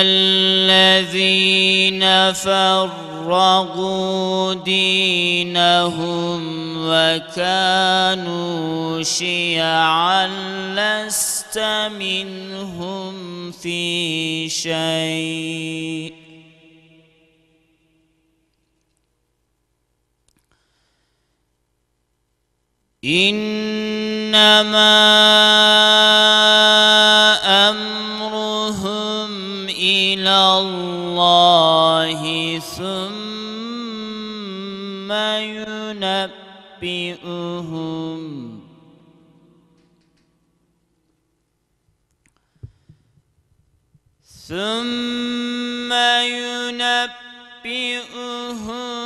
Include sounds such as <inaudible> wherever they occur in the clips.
الذين فرغوا دينهم وكانوا شيعا لست منهم في شيء إنما إلى الله ثم ينبئهم ثم ينبئهم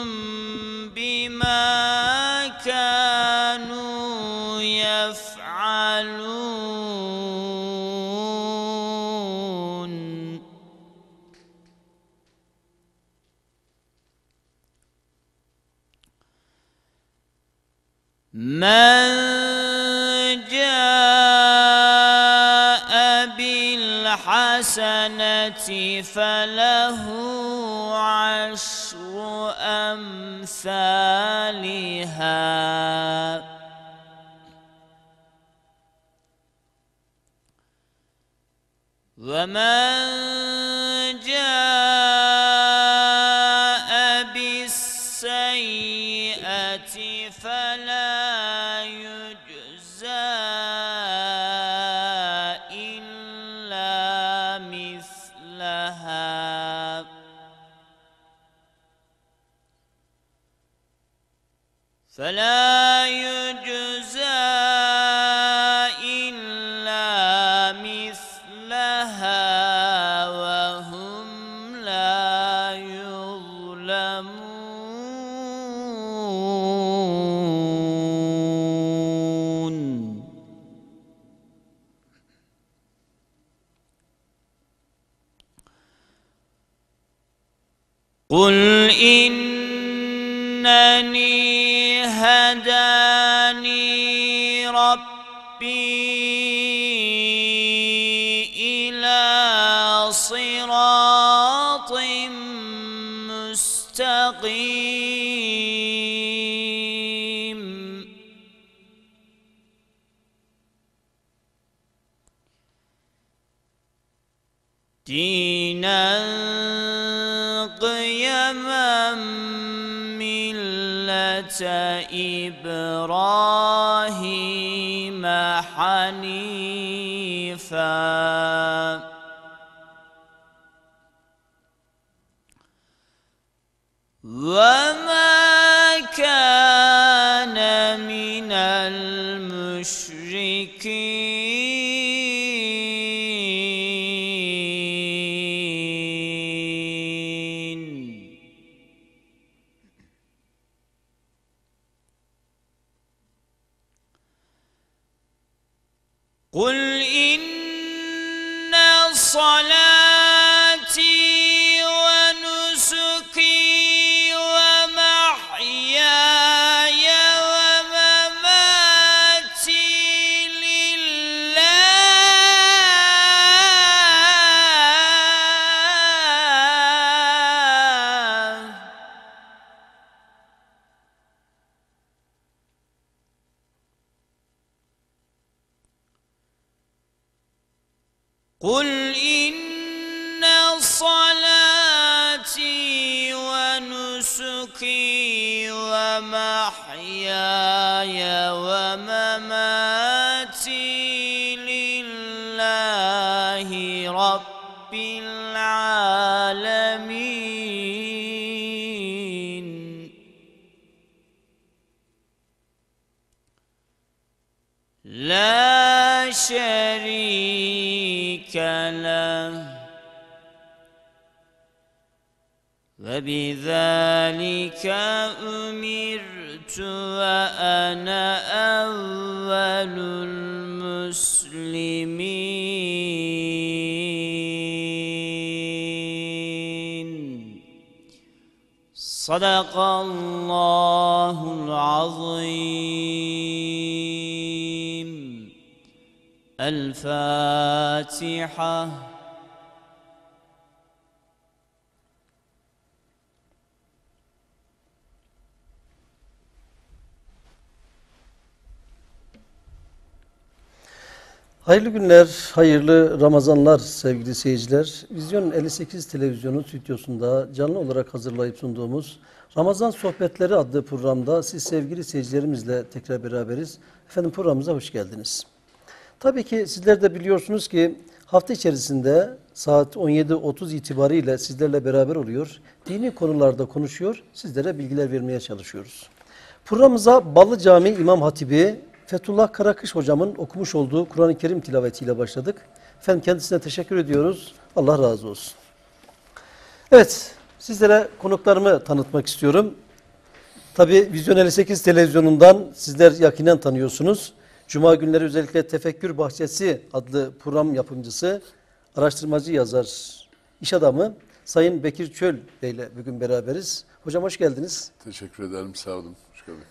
من جاء بالحسنة فله عشر أمثالها ومن دينا قيما ملة إبراهيم حنيفا وَمَا فبذلك أمرت وأنا أول المسلمين صدق الله العظيم الفاتحه Hayırlı günler, hayırlı Ramazanlar sevgili seyirciler. Vizyon 58 televizyonun stüdyosunda canlı olarak hazırlayıp sunduğumuz Ramazan Sohbetleri adlı programda siz sevgili seyircilerimizle tekrar beraberiz. Efendim programımıza hoş geldiniz. Tabii ki sizler de biliyorsunuz ki hafta içerisinde saat 17.30 itibariyle sizlerle beraber oluyor. Dini konularda konuşuyor, sizlere bilgiler vermeye çalışıyoruz. Programımıza Balı Cami İmam Hatibi Fethullah Karakış hocamın okumuş olduğu Kur'an-ı Kerim tilavetiyle başladık. Efendim kendisine teşekkür ediyoruz. Allah razı olsun. Evet, sizlere konuklarımı tanıtmak istiyorum. Tabi Vizyon 58 televizyonundan sizler yakinen tanıyorsunuz. Cuma günleri özellikle Tefekkür Bahçesi adlı program yapımcısı, araştırmacı yazar, iş adamı Sayın Bekir Çöl Bey ile bugün beraberiz. Hocam hoş geldiniz. Teşekkür ederim, sağ olun. Hoş geldin.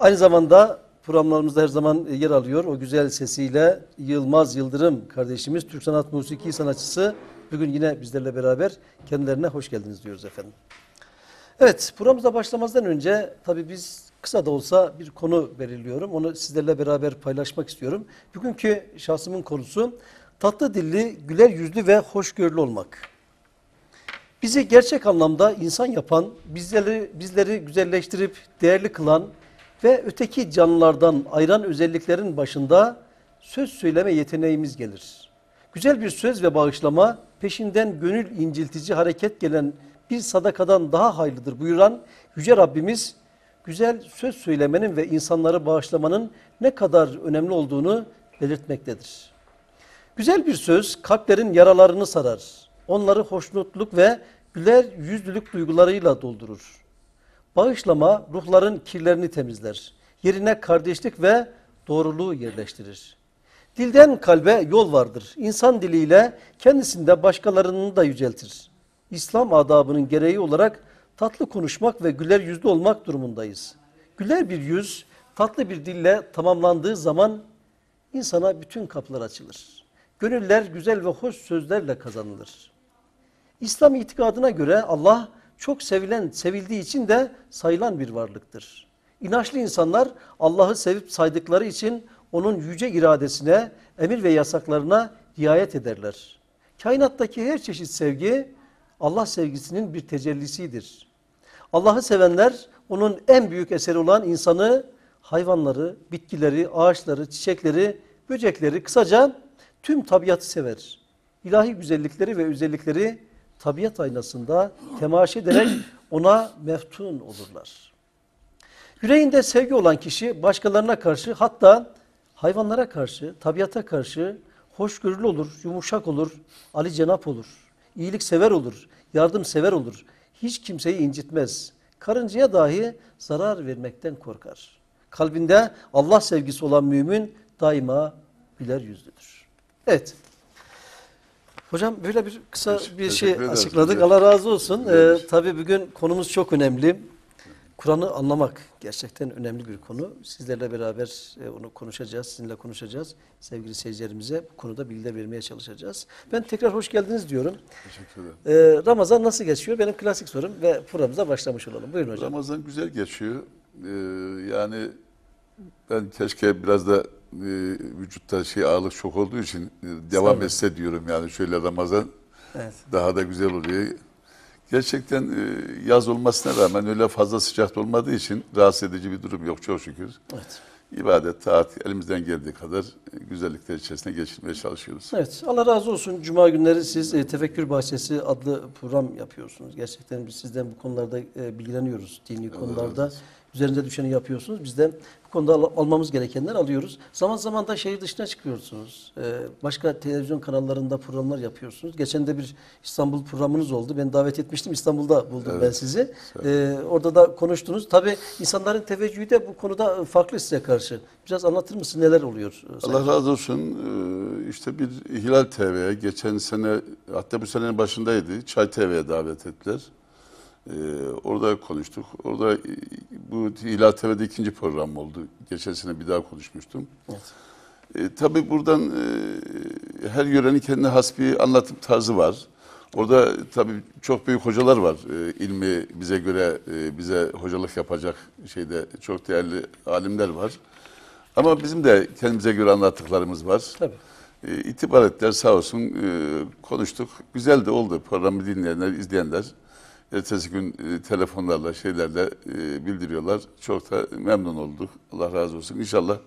Aynı zamanda programlarımızda her zaman yer alıyor. O güzel sesiyle Yılmaz Yıldırım kardeşimiz, Türk sanat müziği sanatçısı. Bugün yine bizlerle beraber kendilerine hoş geldiniz diyoruz efendim. Evet, programımıza başlamazdan önce tabii biz kısa da olsa bir konu belirliyorum. Onu sizlerle beraber paylaşmak istiyorum. Bugünkü şahsımın konusu tatlı dilli, güler yüzlü ve hoşgörülü olmak. Bizi gerçek anlamda insan yapan, bizleri, bizleri güzelleştirip değerli kılan, ve öteki canlılardan ayıran özelliklerin başında söz söyleme yeteneğimiz gelir. Güzel bir söz ve bağışlama peşinden gönül inciltici hareket gelen bir sadakadan daha hayırlıdır buyuran Yüce Rabbimiz güzel söz söylemenin ve insanları bağışlamanın ne kadar önemli olduğunu belirtmektedir. Güzel bir söz kalplerin yaralarını sarar, onları hoşnutluk ve güler yüzlülük duygularıyla doldurur. Bağışlama ruhların kirlerini temizler. Yerine kardeşlik ve doğruluğu yerleştirir. Dilden kalbe yol vardır. İnsan diliyle kendisinde başkalarını da yüceltir. İslam adabının gereği olarak tatlı konuşmak ve güler yüzlü olmak durumundayız. Güler bir yüz tatlı bir dille tamamlandığı zaman insana bütün kapılar açılır. Gönüller güzel ve hoş sözlerle kazanılır. İslam itikadına göre Allah çok sevilen, sevildiği için de sayılan bir varlıktır. İnaçlı insanlar Allah'ı sevip saydıkları için onun yüce iradesine, emir ve yasaklarına riayet ederler. Kainattaki her çeşit sevgi Allah sevgisinin bir tecellisidir. Allah'ı sevenler onun en büyük eseri olan insanı, hayvanları, bitkileri, ağaçları, çiçekleri, böcekleri, kısaca tüm tabiatı sever. İlahi güzellikleri ve özellikleri tabiat aynasında temaşa ederek ona meftun olurlar. Yüreğinde sevgi olan kişi başkalarına karşı hatta hayvanlara karşı, tabiata karşı hoşgörülü olur, yumuşak olur, Ali Cenap olur, iyilik sever olur, yardım sever olur. Hiç kimseyi incitmez. Karıncaya dahi zarar vermekten korkar. Kalbinde Allah sevgisi olan mümin daima güler yüzlüdür. Evet. Hocam böyle bir kısa bir şey açıkladık. Allah razı olsun. Ee, tabii bugün konumuz çok önemli. Kur'an'ı anlamak gerçekten önemli bir konu. Sizlerle beraber e, onu konuşacağız, sizinle konuşacağız. Sevgili seyircilerimize bu konuda bilgi vermeye çalışacağız. Ben tekrar hoş geldiniz diyorum. Teşekkür ederim. Ee, Ramazan nasıl geçiyor? Benim klasik sorum ve programımıza başlamış olalım. Buyurun hocam. Ramazan güzel geçiyor. Ee, yani ben keşke biraz da e, vücutta şey ağırlık çok olduğu için e, devam Tabii. etse diyorum yani şöyle Ramazan evet. daha da güzel oluyor. Gerçekten e, yaz olmasına rağmen öyle fazla sıcak olmadığı için rahatsız edici bir durum yok çok şükür. Evet. İbadet, taat elimizden geldiği kadar güzellikler içerisinde geçirmeye çalışıyoruz. Evet Allah razı olsun. Cuma günleri siz e, Tefekkür Bahçesi adlı program yapıyorsunuz. Gerçekten biz sizden bu konularda e, bilgileniyoruz dini Allah konularda. Üzerinde düşeni yapıyorsunuz. Biz de bu konuda al almamız gerekenleri alıyoruz. Zaman zaman da şehir dışına çıkıyorsunuz. Ee, başka televizyon kanallarında programlar yapıyorsunuz. Geçen de bir İstanbul programınız oldu. Ben davet etmiştim. İstanbul'da buldum evet. ben sizi. Ee, orada da konuştunuz. Tabii insanların teveccühü de bu konuda farklı size karşı. Biraz anlatır mısın neler oluyor? Sanki? Ee, Allah razı olsun. Ee, işte bir Hilal TV'ye geçen sene hatta bu senenin başındaydı. Çay TV'ye davet ettiler. Ee, orada konuştuk. Orada e, bu Hilal TV'de ikinci program oldu. Geçen sene bir daha konuşmuştum. Evet. Ee, tabii buradan e, her yörenin kendi has bir anlatım tarzı var. Orada tabii çok büyük hocalar var. Ee, ilmi bize göre e, bize hocalık yapacak şeyde çok değerli alimler var. Ama bizim de kendimize göre anlattıklarımız var. Tabii. E, ettiler sağ olsun konuştuk. Güzel de oldu programı dinleyenler, izleyenler. Ertesi gün e, telefonlarla şeylerle e, bildiriyorlar. Çok da memnun olduk. Allah razı olsun. İnşallah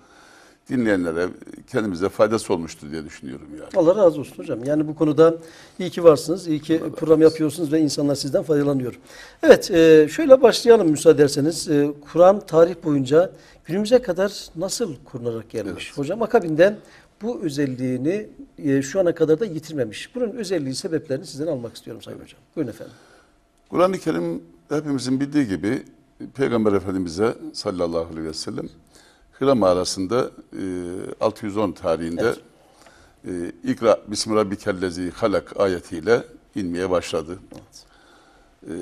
dinleyenlere kendimize faydası olmuştur diye düşünüyorum yani. Allah razı olsun hocam. Yani bu konuda iyi ki varsınız, iyi ki Allah program yapıyorsunuz ve insanlar sizden faydalanıyor. Evet, e, şöyle başlayalım müsaade ederseniz. Kur'an tarih boyunca günümüze kadar nasıl kurularak gelmiş? Evet. Hocam akabinden bu özelliğini şu ana kadar da yitirmemiş. Bunun özelliği sebeplerini sizden almak istiyorum Sayın evet. Hocam. Buyurun efendim. Kur'an-ı Kerim hepimizin bildiği gibi Peygamber Efendimiz'e sallallahu aleyhi ve sellem Hira mağarasında e, 610 tarihinde evet. e, İkra Bismi halak ayetiyle inmeye başladı. Evet.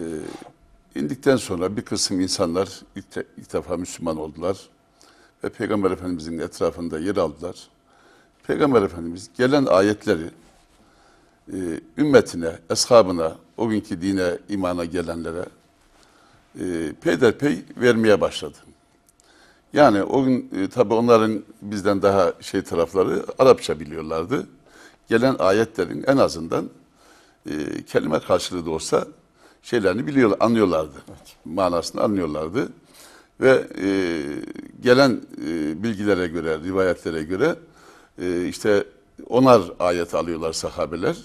E, indikten sonra bir kısım insanlar ilk, de, ilk defa Müslüman oldular ve Peygamber Efendimiz'in etrafında yer aldılar. Peygamber Efendimiz gelen ayetleri e, ümmetine, eshabına, o günkü dine, imana gelenlere e, peyderpey vermeye başladı. Yani o gün e, tabi onların bizden daha şey tarafları Arapça biliyorlardı. Gelen ayetlerin en azından e, kelime karşılığı da olsa şeylerini biliyor, anlıyorlardı. Evet. Manasını anlıyorlardı. Ve e, gelen e, bilgilere göre, rivayetlere göre e, işte onar ayet alıyorlar sahabeler.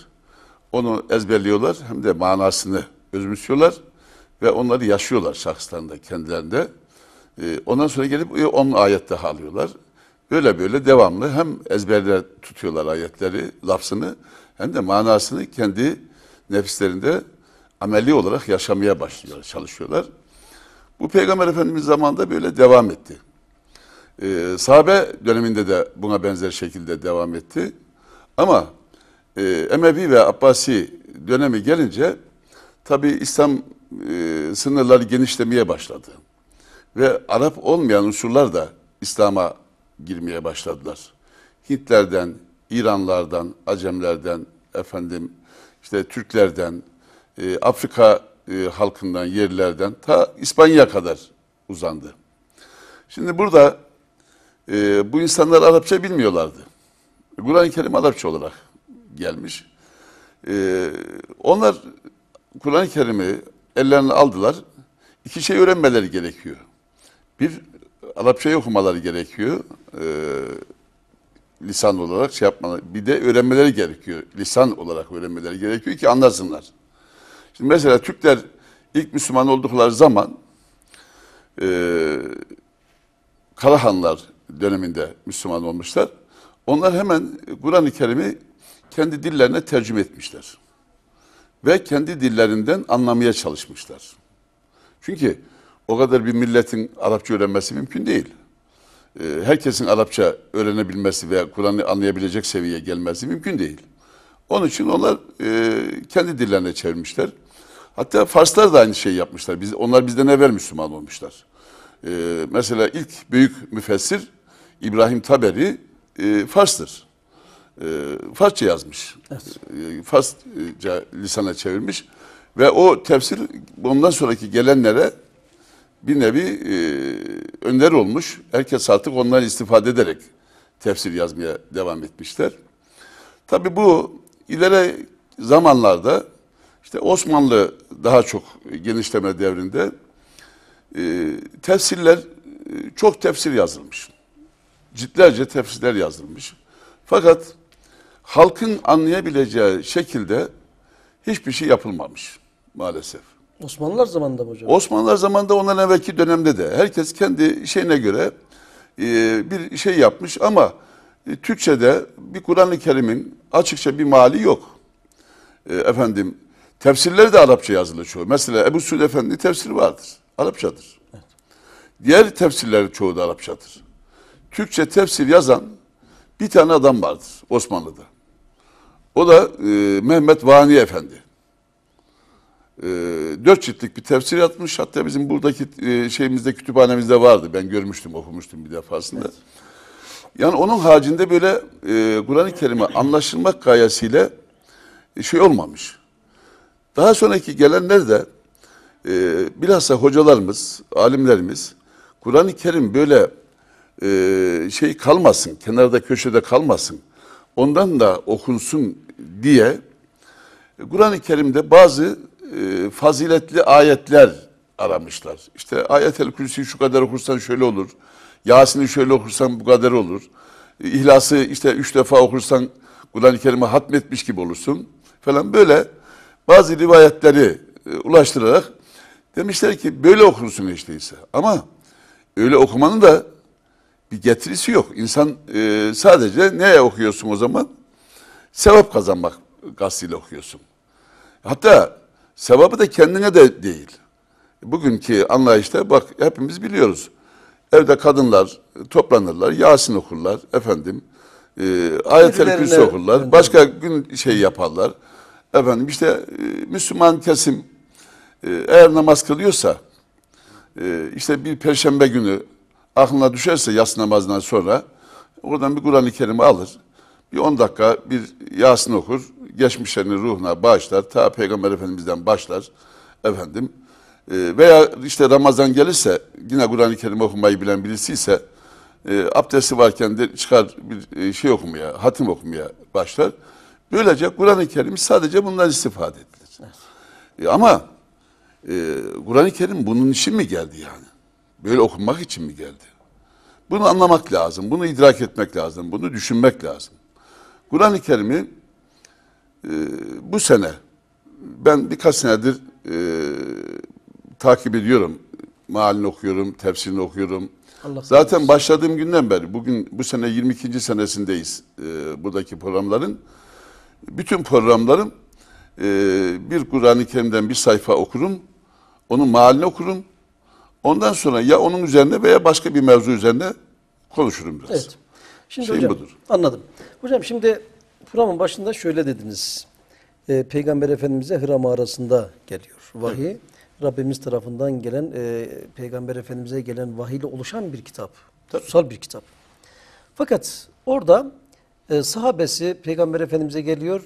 Onu ezberliyorlar hem de manasını özümsüyorlar ve onları yaşıyorlar şahslarında, kendilerinde. Ee, ondan sonra gelip e, 10 ayet daha alıyorlar. Böyle böyle devamlı hem ezberler tutuyorlar ayetleri, lafzını hem de manasını kendi nefislerinde ameli olarak yaşamaya başlıyorlar, çalışıyorlar. Bu Peygamber Efendimiz zamanında böyle devam etti. Ee, sahabe döneminde de buna benzer şekilde devam etti. Ama e, Emevi ve Abbasi dönemi gelince tabi İslam e, sınırları genişlemeye başladı. Ve Arap olmayan unsurlar da İslam'a girmeye başladılar. Hintlerden, İranlardan, Acemlerden, efendim işte Türklerden, e, Afrika e, halkından, yerlerden ta İspanya kadar uzandı. Şimdi burada e, bu insanlar Arapça bilmiyorlardı. Kur'an-ı Kerim Arapça olarak gelmiş. Ee, onlar Kur'an-ı Kerim'i ellerine aldılar. İki şey öğrenmeleri gerekiyor. Bir, Arapçayı okumaları gerekiyor. Ee, lisan olarak şey yapmaları. Bir de öğrenmeleri gerekiyor. Lisan olarak öğrenmeleri gerekiyor ki anlasınlar. Şimdi mesela Türkler ilk Müslüman oldukları zaman e, Karahanlar döneminde Müslüman olmuşlar. Onlar hemen Kur'an-ı Kerim'i kendi dillerine tercüme etmişler. Ve kendi dillerinden anlamaya çalışmışlar. Çünkü o kadar bir milletin Arapça öğrenmesi mümkün değil. Ee, herkesin Arapça öğrenebilmesi veya Kur'an'ı anlayabilecek seviyeye gelmesi mümkün değil. Onun için onlar e, kendi dillerine çevirmişler. Hatta Farslar da aynı şeyi yapmışlar. Biz, onlar bizden evvel Müslüman olmuşlar. Ee, mesela ilk büyük müfessir İbrahim Taberi e, Fars'tır. E, Farsça yazmış. Evet. E, Farsça lisana çevirmiş. Ve o tefsir ondan sonraki gelenlere bir nevi e, önder olmuş. Herkes artık ondan istifade ederek tefsir yazmaya devam etmişler. Tabi bu ileri zamanlarda işte Osmanlı daha çok genişleme devrinde e, tefsirler e, çok tefsir yazılmış. Ciltlerce tefsirler yazılmış. Fakat halkın anlayabileceği şekilde hiçbir şey yapılmamış maalesef. Osmanlılar zamanında mı hocam? Osmanlılar zamanında onların evvelki dönemde de herkes kendi şeyine göre e, bir şey yapmış ama e, Türkçe'de bir Kur'an-ı Kerim'in açıkça bir mali yok. E, efendim tefsirleri de Arapça yazılı çoğu. Mesela Ebu Süleyman Efendi tefsiri vardır. Arapçadır. Diğer tefsirler çoğu da Arapçadır. Türkçe tefsir yazan bir tane adam vardır Osmanlı'da. O da e, Mehmet Vani Efendi. E, dört ciltlik bir tefsir yapmış. Hatta bizim buradaki e, şeyimizde, kütüphanemizde vardı. Ben görmüştüm, okumuştum bir defasında. Evet. Yani onun haricinde böyle e, Kur'an-ı Kerim'e anlaşılmak gayesiyle e, şey olmamış. Daha sonraki gelenler de e, bilhassa hocalarımız, alimlerimiz Kur'an-ı Kerim böyle e, şey kalmasın, kenarda köşede kalmasın ondan da okunsun diye Kur'an-ı Kerim'de bazı e, faziletli ayetler aramışlar. İşte ayet-el kürsi şu kadar okursan şöyle olur. Yasin'i şöyle okursan bu kadar olur. İhlası işte üç defa okursan Kur'an-ı Kerim'i hatmetmiş gibi olursun falan böyle bazı rivayetleri e, ulaştırarak demişler ki böyle okunsun işte ise. Ama öyle okumanın da bir getirisi yok. İnsan e, sadece ne okuyorsun o zaman? Sevap kazanmak kastıyla okuyorsun. Hatta sevabı da kendine de değil. Bugünkü anlayışta bak hepimiz biliyoruz. Evde kadınlar toplanırlar, Yasin okurlar efendim. E, Ayet-el Kürsi okurlar. Başka gün şey yaparlar. Efendim işte e, Müslüman kesim e, eğer namaz kılıyorsa e, işte bir perşembe günü aklına düşerse yatsı namazından sonra oradan bir Kur'an-ı Kerim'i alır. Bir 10 dakika bir Yasin okur. Geçmişlerini ruhuna bağışlar. Ta Peygamber Efendimiz'den başlar. Efendim e, veya işte Ramazan gelirse yine Kur'an-ı Kerim okumayı bilen birisi ise e, abdesti varken de çıkar bir e, şey okumaya, hatim okumaya başlar. Böylece Kur'an-ı Kerim sadece bundan istifade edilir. Evet. E, ama e, Kur'an-ı Kerim bunun için mi geldi yani? Böyle okunmak için mi geldi? Bunu anlamak lazım, bunu idrak etmek lazım, bunu düşünmek lazım. Kur'an-ı Kerim'i e, bu sene, ben birkaç senedir e, takip ediyorum. Mealini okuyorum, tefsirini okuyorum. Allah Zaten olsun. başladığım günden beri, bugün bu sene 22. senesindeyiz e, buradaki programların. Bütün programlarım e, bir Kur'an-ı Kerim'den bir sayfa okurum, onun mealini okurum, Ondan sonra ya onun üzerinde veya başka bir mevzu üzerinde konuşurum biraz. Evet. Şimdi Şeyim hocam budur. anladım. Hocam şimdi programın başında şöyle dediniz. E, Peygamber Efendimiz'e hıra mağarasında geliyor vahiy. Evet. Rabbimiz tarafından gelen, e, Peygamber Efendimiz'e gelen vahiy oluşan bir kitap. Tabii. Kutsal bir kitap. Fakat orada e, sahabesi Peygamber Efendimiz'e geliyor,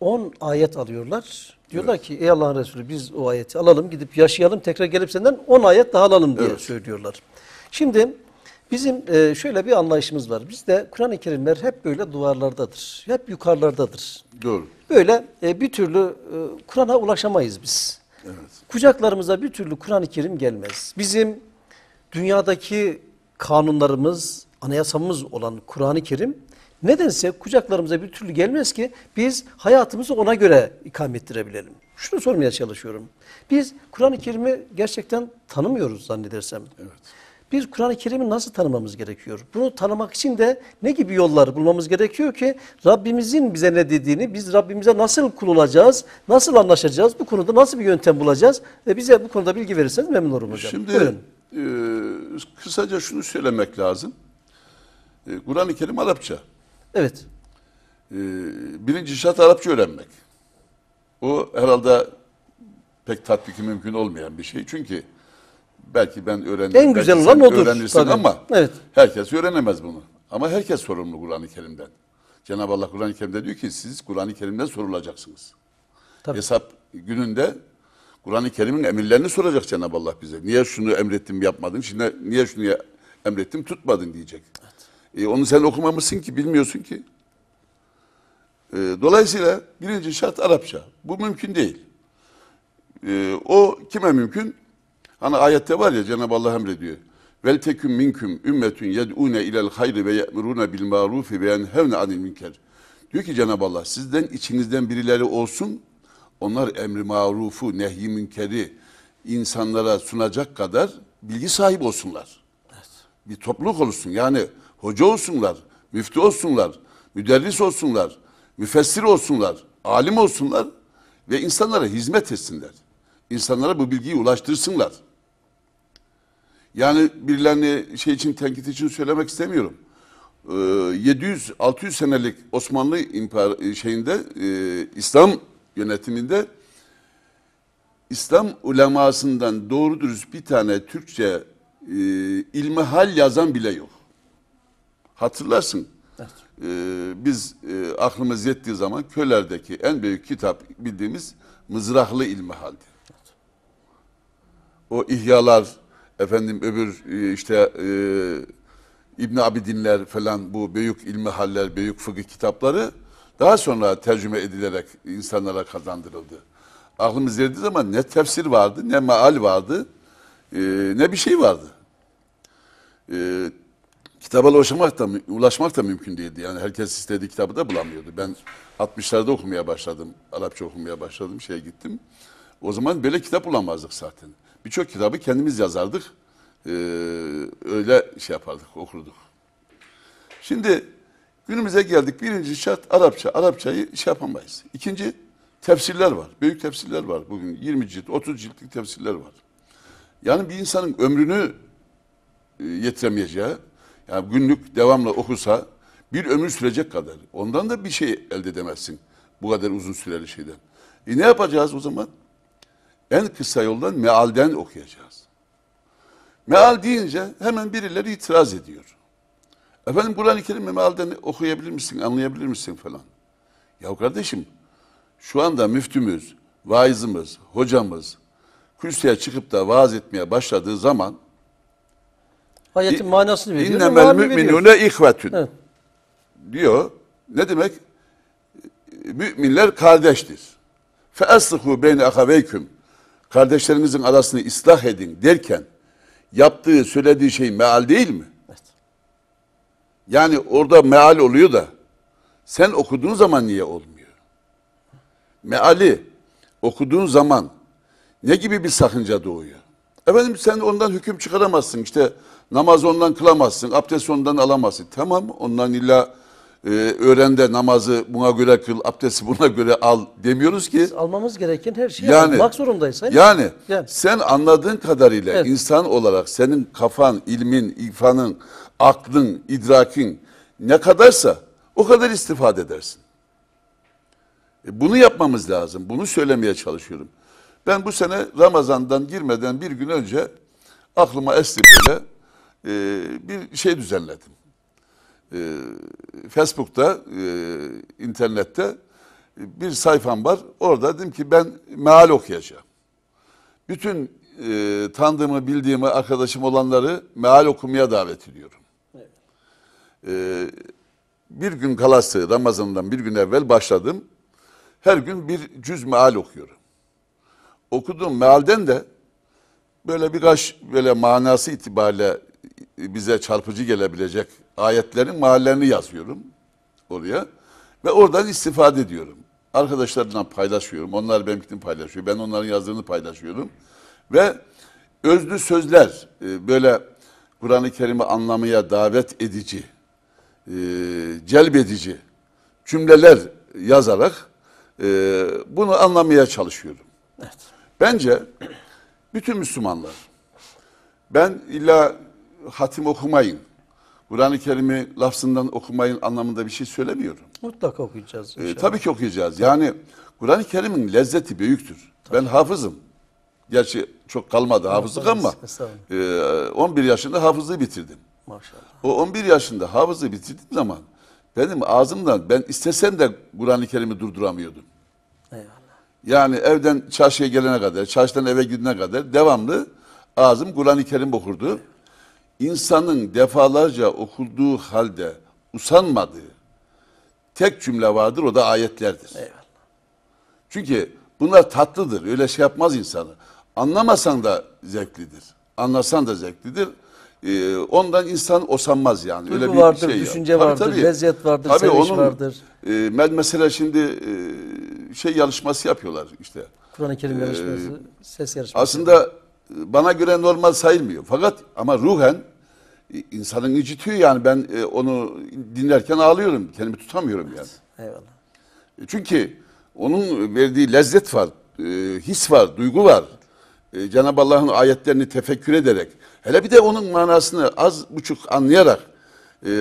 10 ayet alıyorlar Diyorlar evet. ki ey Allah'ın Resulü biz o ayeti alalım gidip yaşayalım tekrar gelip senden 10 ayet daha alalım diye evet. söylüyorlar. Şimdi bizim e, şöyle bir anlayışımız var. Bizde Kur'an-ı Kerimler hep böyle duvarlardadır. Hep yukarılardadır. Doğru. Böyle e, bir türlü e, Kur'an'a ulaşamayız biz. Evet. Kucaklarımıza bir türlü Kur'an-ı Kerim gelmez. Bizim dünyadaki kanunlarımız, anayasamız olan Kur'an-ı Kerim Nedense kucaklarımıza bir türlü gelmez ki biz hayatımızı ona göre ikame ettirebilelim. Şunu sormaya çalışıyorum. Biz Kur'an-ı Kerim'i gerçekten tanımıyoruz zannedersem. Evet. Biz Kur'an-ı Kerim'i nasıl tanımamız gerekiyor? Bunu tanımak için de ne gibi yollar bulmamız gerekiyor ki Rabbimizin bize ne dediğini, biz Rabbimize nasıl kul olacağız, nasıl anlaşacağız, bu konuda nasıl bir yöntem bulacağız? Ve bize bu konuda bilgi verirseniz memnun olurum hocam. Şimdi E, kısaca şunu söylemek lazım. E, Kur'an-ı Kerim Arapça. Evet. Ee, birinci şart Arapça öğrenmek. O herhalde pek tatbiki mümkün olmayan bir şey. Çünkü belki ben öğrendim. En güzel olan odur. Öğrenirsin tabii. ama evet. herkes öğrenemez bunu. Ama herkes sorumlu Kur'an-ı Kerim'den. Cenab-ı Allah Kur'an-ı Kerim'de diyor ki siz Kur'an-ı Kerim'den sorulacaksınız. Tabii. Hesap gününde Kur'an-ı Kerim'in emirlerini soracak Cenab-ı Allah bize. Niye şunu emrettim yapmadın, şimdi niye şunu emrettim tutmadın diyecek. E, onu sen okumamışsın ki bilmiyorsun ki. E, dolayısıyla birinci şart Arapça. Bu mümkün değil. E, o kime mümkün? Hani ayette var ya Cenab-ı Allah emrediyor. Vel teküm minküm ümmetün yed'une ilel hayri ve ye'muruna bil marufi ve yenhevne anil münker. Diyor ki Cenab-ı Allah sizden içinizden birileri olsun. Onlar emri marufu, nehi münkeri insanlara sunacak kadar bilgi sahibi olsunlar. Evet. Bir topluluk olsun. Yani hoca olsunlar, müftü olsunlar, müderris olsunlar, müfessir olsunlar, alim olsunlar ve insanlara hizmet etsinler. İnsanlara bu bilgiyi ulaştırsınlar. Yani birilerini şey için tenkit için söylemek istemiyorum. 700-600 ee, senelik Osmanlı İmpar şeyinde e, İslam yönetiminde İslam ulemasından doğru dürüst bir tane Türkçe e, ilmihal yazan bile yok. Hatırlarsın. Evet. Ee, biz e, aklımız yettiği zaman kölerdeki en büyük kitap bildiğimiz mızrahlı ilmihaldi. O ihyalar, efendim öbür e, işte e, İbn Abidinler falan bu büyük ilmihaller, büyük fıkıh kitapları daha sonra tercüme edilerek insanlara kazandırıldı. Aklımız yettiği zaman ne tefsir vardı, ne meal vardı, e, ne bir şey vardı. E, kitaba ulaşmak da, ulaşmak da mümkün değildi. Yani herkes istediği kitabı da bulamıyordu. Ben 60'larda okumaya başladım. Arapça okumaya başladım. Şeye gittim. O zaman böyle kitap bulamazdık zaten. Birçok kitabı kendimiz yazardık. Ee, öyle şey yapardık, okurduk. Şimdi günümüze geldik. Birinci şart Arapça. Arapçayı şey yapamayız. İkinci tefsirler var. Büyük tefsirler var bugün. 20 cilt, 30 ciltlik tefsirler var. Yani bir insanın ömrünü yetiremeyeceği yani günlük devamlı okusa bir ömür sürecek kadar. Ondan da bir şey elde edemezsin. Bu kadar uzun süreli şeyden. E ne yapacağız o zaman? En kısa yoldan mealden okuyacağız. Meal deyince hemen birileri itiraz ediyor. Efendim Kur'an-ı Kerim'i mealden okuyabilir misin, anlayabilir misin falan. Ya kardeşim şu anda müftümüz, vaizimiz, hocamız kürsüye çıkıp da vaaz etmeye başladığı zaman Ayetin manasını veriyor. İnnemel müminune ihvetün. Diyor. Ne demek? Müminler kardeştir. Fe eslihu beyne ahaveyküm. Kardeşlerinizin arasını ıslah edin derken yaptığı, söylediği şey meal değil mi? Evet. Yani orada meal oluyor da sen okuduğun zaman niye olmuyor? Meali okuduğun zaman ne gibi bir sakınca doğuyor? Efendim sen ondan hüküm çıkaramazsın. İşte Namaz ondan kılamazsın, abdest ondan alamazsın. Tamam ondan illa e, öğren de namazı buna göre kıl, abdesti buna göre al demiyoruz ki. Biz almamız gereken her şeyi yani, almak zorundayız. Hayır. Yani, yani sen anladığın kadarıyla evet. insan olarak senin kafan, ilmin, ifanın, aklın, idrakin ne kadarsa o kadar istifade edersin. E, bunu yapmamız lazım. Bunu söylemeye çalışıyorum. Ben bu sene Ramazan'dan girmeden bir gün önce aklıma esti böyle e, bir şey düzenledim. E, Facebook'ta, e, internette bir sayfam var. Orada dedim ki ben meal okuyacağım. Bütün e, tanıdığımı, bildiğimi, arkadaşım olanları meal okumaya davet ediyorum. Evet. E, bir gün kalası Ramazan'dan bir gün evvel başladım. Her gün bir cüz meal okuyorum. Okuduğum mealden de böyle birkaç böyle manası itibariyle bize çarpıcı gelebilecek ayetlerin mahallerini yazıyorum oraya. Ve oradan istifade ediyorum. Arkadaşlarımla paylaşıyorum. Onlar benimkini paylaşıyor. Ben onların yazdığını paylaşıyorum. Ve özlü sözler e, böyle Kur'an-ı Kerim'i anlamaya davet edici, e, celbedici cümleler yazarak e, bunu anlamaya çalışıyorum. Evet. Bence bütün Müslümanlar ben illa hatim okumayın. Kur'an-ı Kerim'i lafzından okumayın anlamında bir şey söylemiyorum. Mutlaka okuyacağız. Ee, tabii ki okuyacağız. Yani Kur'an-ı Kerim'in lezzeti büyüktür. Tabii. Ben hafızım. Gerçi çok kalmadı hafızlık ama e, 11 yaşında hafızlığı bitirdim. Maşallah. O 11 yaşında hafızlığı bitirdiğim zaman benim ağzımdan ben istesem de Kur'an-ı Kerim'i durduramıyordum. Eyvallah. Yani evden çarşıya gelene kadar, çarşıdan eve gidene kadar devamlı ağzım Kur'an-ı Kerim okurdu. Eyvallah insanın defalarca okulduğu halde usanmadığı tek cümle vardır o da ayetlerdir. Eyvallah. Çünkü bunlar tatlıdır. Öyle şey yapmaz insanı. Anlamasan da zevklidir. Anlasan da zevklidir. Ee, ondan insan osanmaz yani. Duygu Öyle bir vardır, şey düşünce tabii, vardır, tabii, lezzet vardır, tabii sevinç onun, vardır. E, mesela şimdi e, şey yarışması yapıyorlar işte. Kur'an-ı Kerim e, yarışması, ses yarışması. Aslında bana göre normal sayılmıyor. Fakat ama ruhen e, insanın incitiyor yani ben e, onu dinlerken ağlıyorum. Kendimi tutamıyorum evet. yani. Eyvallah. E, çünkü onun verdiği lezzet var, his var, duygu var. Cenab-ı Allah'ın ayetlerini tefekkür ederek, hele bir de onun manasını az buçuk anlayarak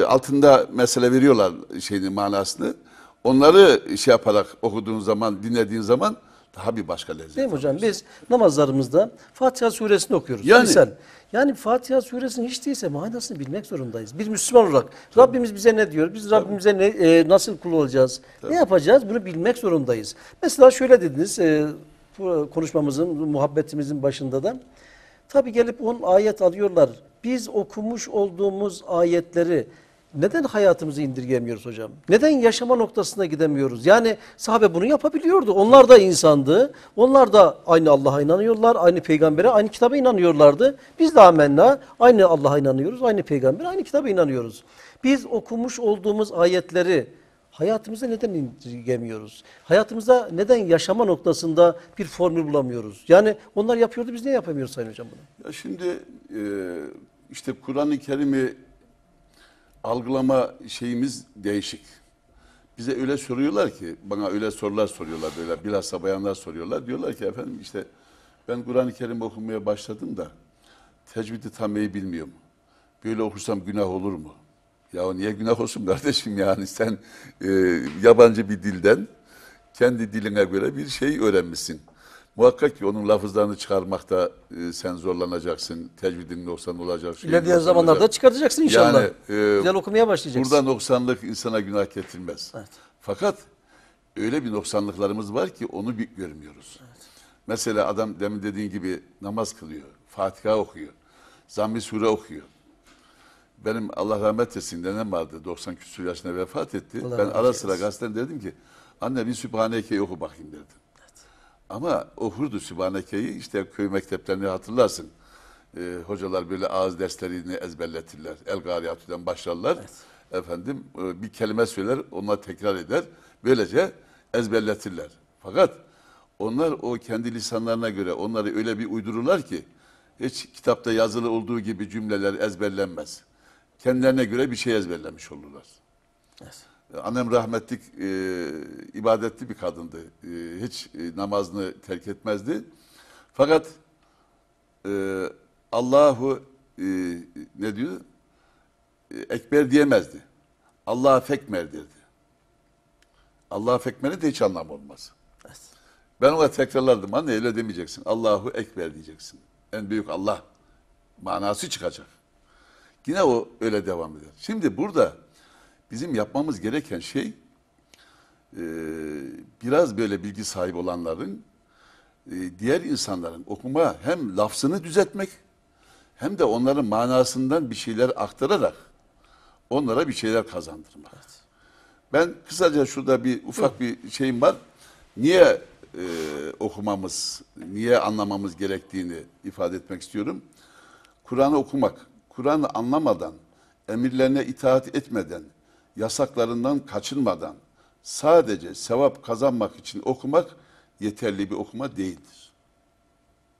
altında mesele veriyorlar şeyin manasını. Onları şey yaparak okuduğun zaman, dinlediğin zaman daha bir başka lezzet. Değil mi hocam? Biz namazlarımızda Fatiha suresini okuyoruz. Yani, Misal, yani Fatiha suresinin hiç değilse manasını bilmek zorundayız. Bir Müslüman olarak tabii. Rabbimiz bize ne diyor? Biz Rabbimize ne, e, nasıl kul olacağız? Tabii. Ne yapacağız? Bunu bilmek zorundayız. Mesela şöyle dediniz e, konuşmamızın, muhabbetimizin başında da. Tabi gelip on ayet alıyorlar. Biz okumuş olduğumuz ayetleri neden hayatımızı indirgeyemiyoruz hocam? Neden yaşama noktasına gidemiyoruz? Yani sahabe bunu yapabiliyordu. Onlar da insandı. Onlar da aynı Allah'a inanıyorlar, aynı peygambere, aynı kitaba inanıyorlardı. Biz de amenna aynı Allah'a inanıyoruz, aynı peygambere, aynı kitaba inanıyoruz. Biz okumuş olduğumuz ayetleri hayatımıza neden indirgemiyoruz? Hayatımıza neden yaşama noktasında bir formül bulamıyoruz? Yani onlar yapıyordu biz niye yapamıyoruz Sayın Hocam bunu? Ya şimdi e, işte Kur'an-ı Kerim'i algılama şeyimiz değişik. Bize öyle soruyorlar ki, bana öyle sorular soruyorlar böyle bilhassa bayanlar soruyorlar. Diyorlar ki efendim işte ben Kur'an-ı Kerim okumaya başladım da tecvidi tameyi bilmiyorum. Böyle okursam günah olur mu? Ya niye günah olsun kardeşim yani sen e, yabancı bir dilden kendi diline göre bir şey öğrenmişsin. Muhakkak ki onun lafızlarını çıkarmakta e, sen zorlanacaksın. Tecvidin noksan olacak. şeyin İlerleyen noksan zamanlarda olacak. çıkartacaksın inşallah. Yani, e, Güzel okumaya başlayacaksın. Burada noksanlık insana günah getirmez. Evet. Fakat öyle bir noksanlıklarımız var ki onu bir görmüyoruz. Evet. Mesela adam demin dediğin gibi namaz kılıyor. Fatiha okuyor. Zamm-i Sure okuyor. Benim Allah rahmet etsin nenem vardı. 90 küsur yaşında vefat etti. Allah ben ara sıra gazeteden dedim ki anne bir Sübhaneke'yi oku bakayım dedim. Ama o Hurdu Sübhaneke'yi işte köy mekteplerini hatırlarsın. Ee, hocalar böyle ağız derslerini ezberletirler. El Gariyatü'den başlarlar. Evet. Efendim e, bir kelime söyler, onlar tekrar eder. Böylece ezberletirler. Fakat onlar o kendi lisanlarına göre onları öyle bir uydururlar ki hiç kitapta yazılı olduğu gibi cümleler ezberlenmez. Kendilerine göre bir şey ezberlemiş olurlar. Evet. Annem rahmetlik e, ibadetli bir kadındı. E, hiç e, namazını terk etmezdi. Fakat e, Allahu e, ne diyor? E, ekber diyemezdi. Allah'a fekmer derdi. Allah'a fekmeri de hiç anlam olmaz. Ben ona tekrarlardım. Anne öyle demeyeceksin. Allahu ekber diyeceksin. En büyük Allah manası çıkacak. Yine o öyle devam eder. Şimdi burada Bizim yapmamız gereken şey e, biraz böyle bilgi sahibi olanların e, diğer insanların okuma hem lafzını düzeltmek hem de onların manasından bir şeyler aktararak onlara bir şeyler kazandırmak. Evet. Ben kısaca şurada bir ufak bir şeyim var. Niye e, okumamız, niye anlamamız gerektiğini ifade etmek istiyorum. Kur'an'ı okumak, Kur'an'ı anlamadan, emirlerine itaat etmeden, yasaklarından kaçınmadan sadece sevap kazanmak için okumak yeterli bir okuma değildir.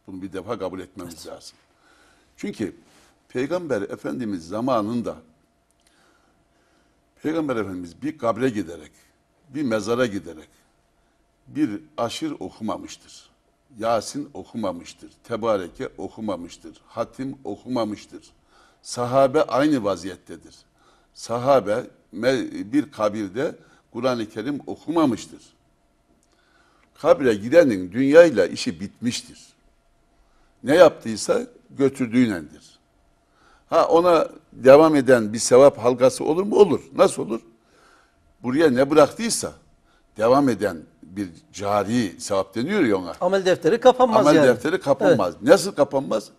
Bunu bir defa kabul etmemiz evet. lazım. Çünkü Peygamber Efendimiz zamanında Peygamber Efendimiz bir kabre giderek, bir mezara giderek bir aşır okumamıştır. Yasin okumamıştır. Tebareke okumamıştır. Hatim okumamıştır. Sahabe aynı vaziyettedir. Sahabe bir kabirde Kur'an-ı Kerim okumamıştır. Kabre gidenin dünyayla işi bitmiştir. Ne yaptıysa götürdüğünendir. Ha ona devam eden bir sevap halkası olur mu? Olur. Nasıl olur? Buraya ne bıraktıysa devam eden bir cari sevap deniyor ya ona. Amel defteri kapanmaz Amel yani. defteri kapanmaz. Evet. Nasıl kapanmaz?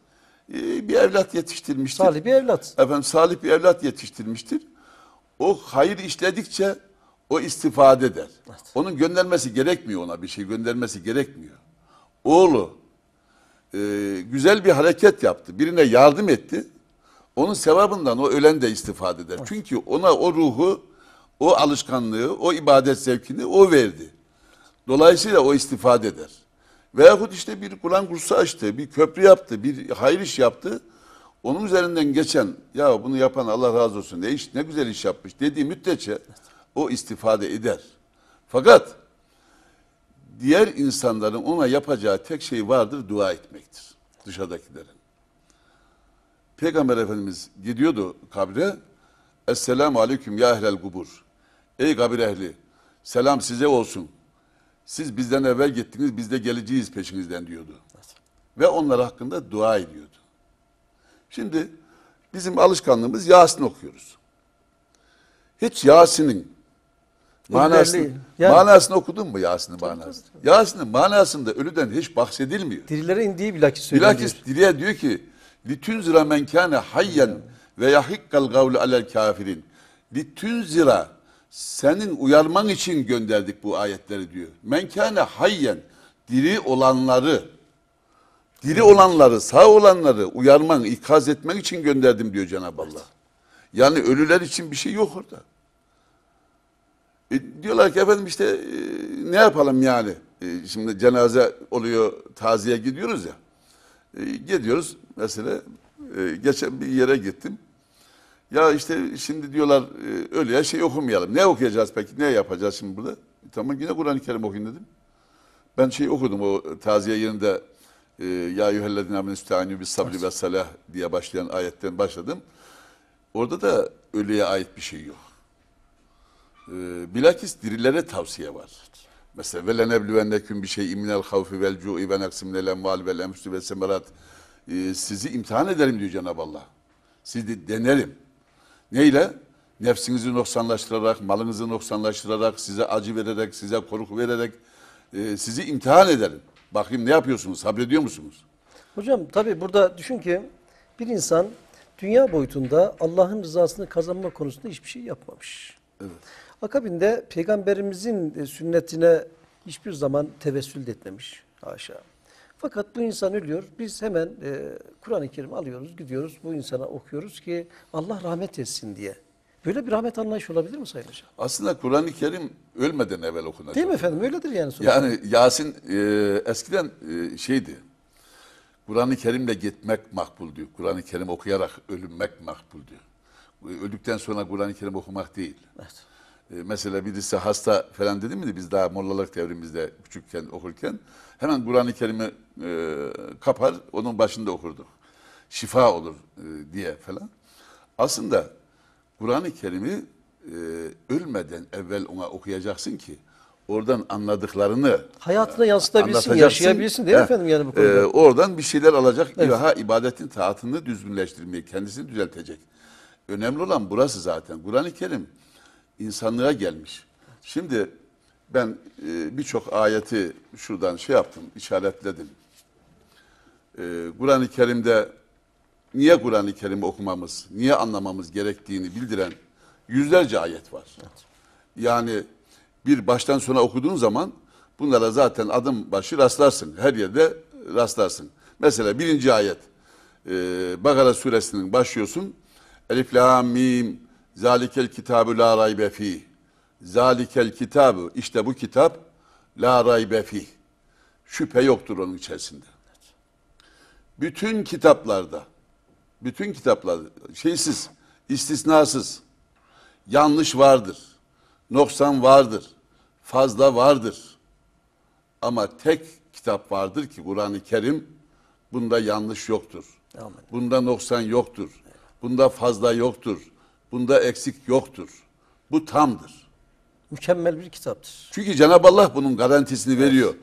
Ee, bir evlat yetiştirmiştir. Salih bir evlat. Efendim salih bir evlat yetiştirmiştir o hayır işledikçe o istifade eder. Evet. Onun göndermesi gerekmiyor ona bir şey göndermesi gerekmiyor. Oğlu e, güzel bir hareket yaptı. Birine yardım etti. Onun sevabından o ölen de istifade eder. Evet. Çünkü ona o ruhu, o alışkanlığı, o ibadet zevkini o verdi. Dolayısıyla o istifade eder. Veyahut işte bir Kur'an kursu açtı, bir köprü yaptı, bir hayır iş yaptı onun üzerinden geçen ya bunu yapan Allah razı olsun ne iş ne güzel iş yapmış dediği müddetçe o istifade eder. Fakat diğer insanların ona yapacağı tek şey vardır dua etmektir dışarıdakilerin. Peygamber Efendimiz gidiyordu kabre. Esselamu aleyküm ya ehlel kubur. Ey kabir ehli selam size olsun. Siz bizden evvel gittiniz biz de geleceğiz peşinizden diyordu. Ve onlar hakkında dua ediyordu. Şimdi bizim alışkanlığımız Yasin okuyoruz. Hiç Yasin'in manasını, yani, manasını okudun mu Yasin'in manasını? Yasin'in manasında ölüden hiç bahsedilmiyor. Dirilere indiği bilakis söylüyor. Bilakis diriye diyor ki zira لِتُنْزِرَ مَنْ كَانَ حَيَّنْ وَيَحِقَّ الْغَوْلُ عَلَى الْكَافِرِينَ zira senin uyarman için gönderdik bu ayetleri diyor. Menkâne hayyen diri olanları Diri olanları, sağ olanları uyarman, ikaz etmek için gönderdim diyor Cenab-ı Allah. Yani ölüler için bir şey yok orada. E, diyorlar ki efendim işte e, ne yapalım yani? E, şimdi cenaze oluyor, taziye gidiyoruz ya. E, gidiyoruz mesela e, geçen bir yere gittim. Ya işte şimdi diyorlar e, öyle ya şey okumayalım. Ne okuyacağız peki? Ne yapacağız şimdi burada? E, tamam yine Kur'an-ı Kerim okuyun dedim. Ben şey okudum o taziye yerinde ee, ya eyyühellezine amenüstâinü bis sabri ve salah diye başlayan ayetten başladım. Orada da ölüye ait bir şey yok. Ee, bilakis dirilere tavsiye var. Mesela ve lenebluvennekum bir şey minel havfi vel cu'i ve neksim lel enval vel enfusü ve semerat. Ee, sizi imtihan ederim diyor Cenab-ı Allah. Sizi denerim. Neyle? Nefsinizi noksanlaştırarak, malınızı noksanlaştırarak, size acı vererek, size korku vererek e, sizi imtihan ederim. Bakayım ne yapıyorsunuz? Sabrediyor musunuz? Hocam tabii burada düşün ki bir insan dünya boyutunda Allah'ın rızasını kazanma konusunda hiçbir şey yapmamış. Evet. Akabinde peygamberimizin e, sünnetine hiçbir zaman tevessül etmemiş. Haşa. Fakat bu insan ölüyor. Biz hemen e, Kur'an-ı Kerim alıyoruz, gidiyoruz. Bu insana okuyoruz ki Allah rahmet etsin diye. Böyle bir rahmet anlayışı olabilir mi Sayın Hocam? Aslında Kur'an-ı Kerim ölmeden evvel okunacak. Değil mi efendim? Öyledir yani. Sonuçta. Yani Yasin e, eskiden e, şeydi. Kur'an-ı Kerim'le gitmek makbul diyor. Kur'an-ı Kerim okuyarak ölünmek makbul diyor. E, öldükten sonra Kur'an-ı Kerim okumak değil. Evet. E, mesela birisi hasta falan dedi miydi? Biz daha mollalık devrimizde küçükken okurken hemen Kur'an-ı Kerim'i e, kapar onun başında okurduk. Şifa olur e, diye falan. Aslında Kur'an-ı Kerim'i e, ölmeden evvel ona okuyacaksın ki oradan anladıklarını hayatına e, yansıtabilsin, yaşayabilsin değil mi efendim yani bu e, konuda? E, oradan bir şeyler alacak, evet. ilaha ibadetin taatını düzgünleştirmeyi, kendisini düzeltecek. Önemli olan burası zaten. Kur'an-ı Kerim insanlığa gelmiş. Şimdi ben e, birçok ayeti şuradan şey yaptım, işaretledim. E, Kur'an-ı Kerim'de niye Kur'an-ı Kerim'i okumamız, niye anlamamız gerektiğini bildiren yüzlerce ayet var. Yani bir baştan sona okuduğun zaman bunlara zaten adım başı rastlarsın. Her yerde rastlarsın. Mesela birinci ayet. Ee, Bakara suresinin başlıyorsun. Elif la mim zalikel kitabu la raybe fi. Zalikel kitabu işte bu kitap la raybe fi. Şüphe yoktur onun içerisinde. Bütün kitaplarda bütün kitaplar şeysiz, istisnasız. Yanlış vardır. Noksan vardır. Fazla vardır. Ama tek kitap vardır ki Kur'an-ı Kerim bunda yanlış yoktur. Amen. Bunda noksan yoktur. Bunda fazla yoktur. Bunda eksik yoktur. Bu tamdır. Mükemmel bir kitaptır. Çünkü Cenab-ı Allah bunun garantisini evet. veriyor.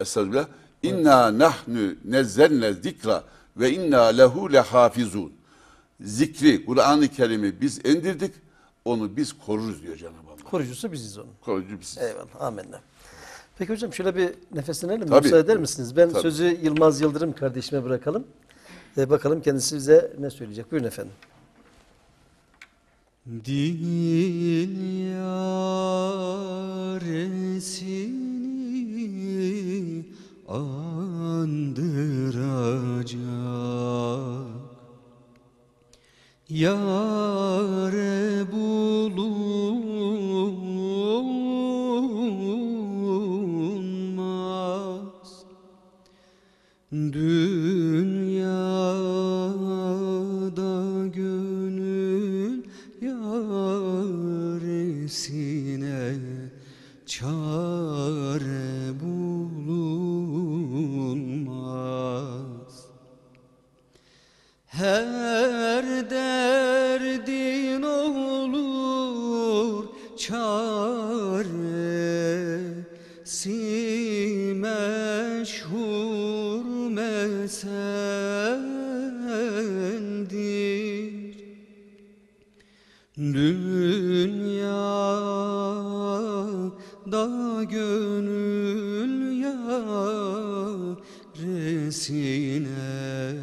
Estağfirullah. Evet. İnna nahnu nezzelne zikra ve inna lehu lehafizun. Zikri, Kur'an-ı Kerim'i biz indirdik, onu biz koruruz diyor Cenab-ı Allah. Korucusu biziz onun. Korucu biziz. Eyvallah, amenna. Peki hocam şöyle bir nefeslenelim, Tabii. müsaade eder misiniz? Ben Tabii. sözü Yılmaz Yıldırım kardeşime bırakalım. Ee, bakalım kendisi bize ne söyleyecek. Buyurun efendim. Dil yaresini ağır kandıracak Yare bulur da gönül yaresine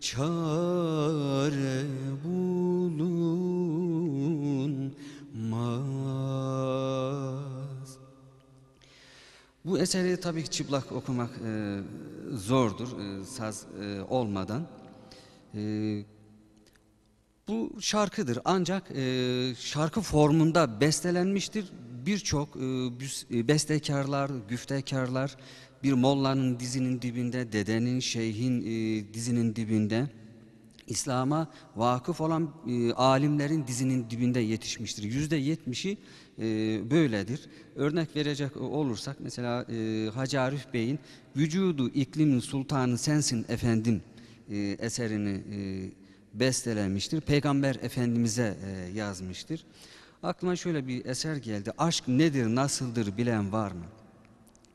çare bulunmaz. Bu eseri tabii ki çıplak okumak e, zordur e, saz e, olmadan. E, bu şarkıdır ancak e, şarkı formunda bestelenmiştir birçok e, e, bestekarlar, güftekarlar bir mollanın dizinin dibinde, dedenin, şeyhin e, dizinin dibinde İslam'a vakıf olan alimlerin dizinin dibinde yetişmiştir. Yüzde yetmişi böyledir. Örnek verecek olursak mesela Hacı Arif Bey'in Vücudu iklimin sultanı sensin efendim eserini e, bestelemiştir. Peygamber Efendimiz'e yazmıştır. Aklıma şöyle bir eser geldi. Aşk nedir, nasıldır bilen var mı?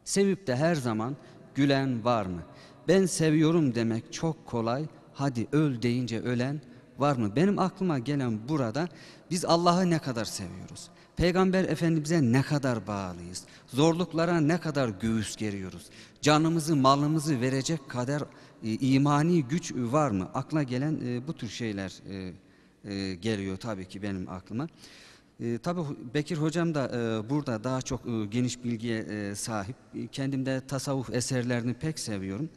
Sevip de her zaman gülen var mı? Ben seviyorum demek çok kolay. Hadi öl deyince ölen var mı? Benim aklıma gelen burada biz Allah'ı ne kadar seviyoruz? Peygamber Efendimiz'e ne kadar bağlıyız? Zorluklara ne kadar göğüs geriyoruz? Canımızı, malımızı verecek kadar e, imani güç var mı? Akla gelen e, bu tür şeyler e, e, geliyor tabii ki benim aklıma. E, tabii Bekir Hocam da e, burada daha çok e, geniş bilgiye e, sahip. E, kendim de tasavvuf eserlerini pek seviyorum.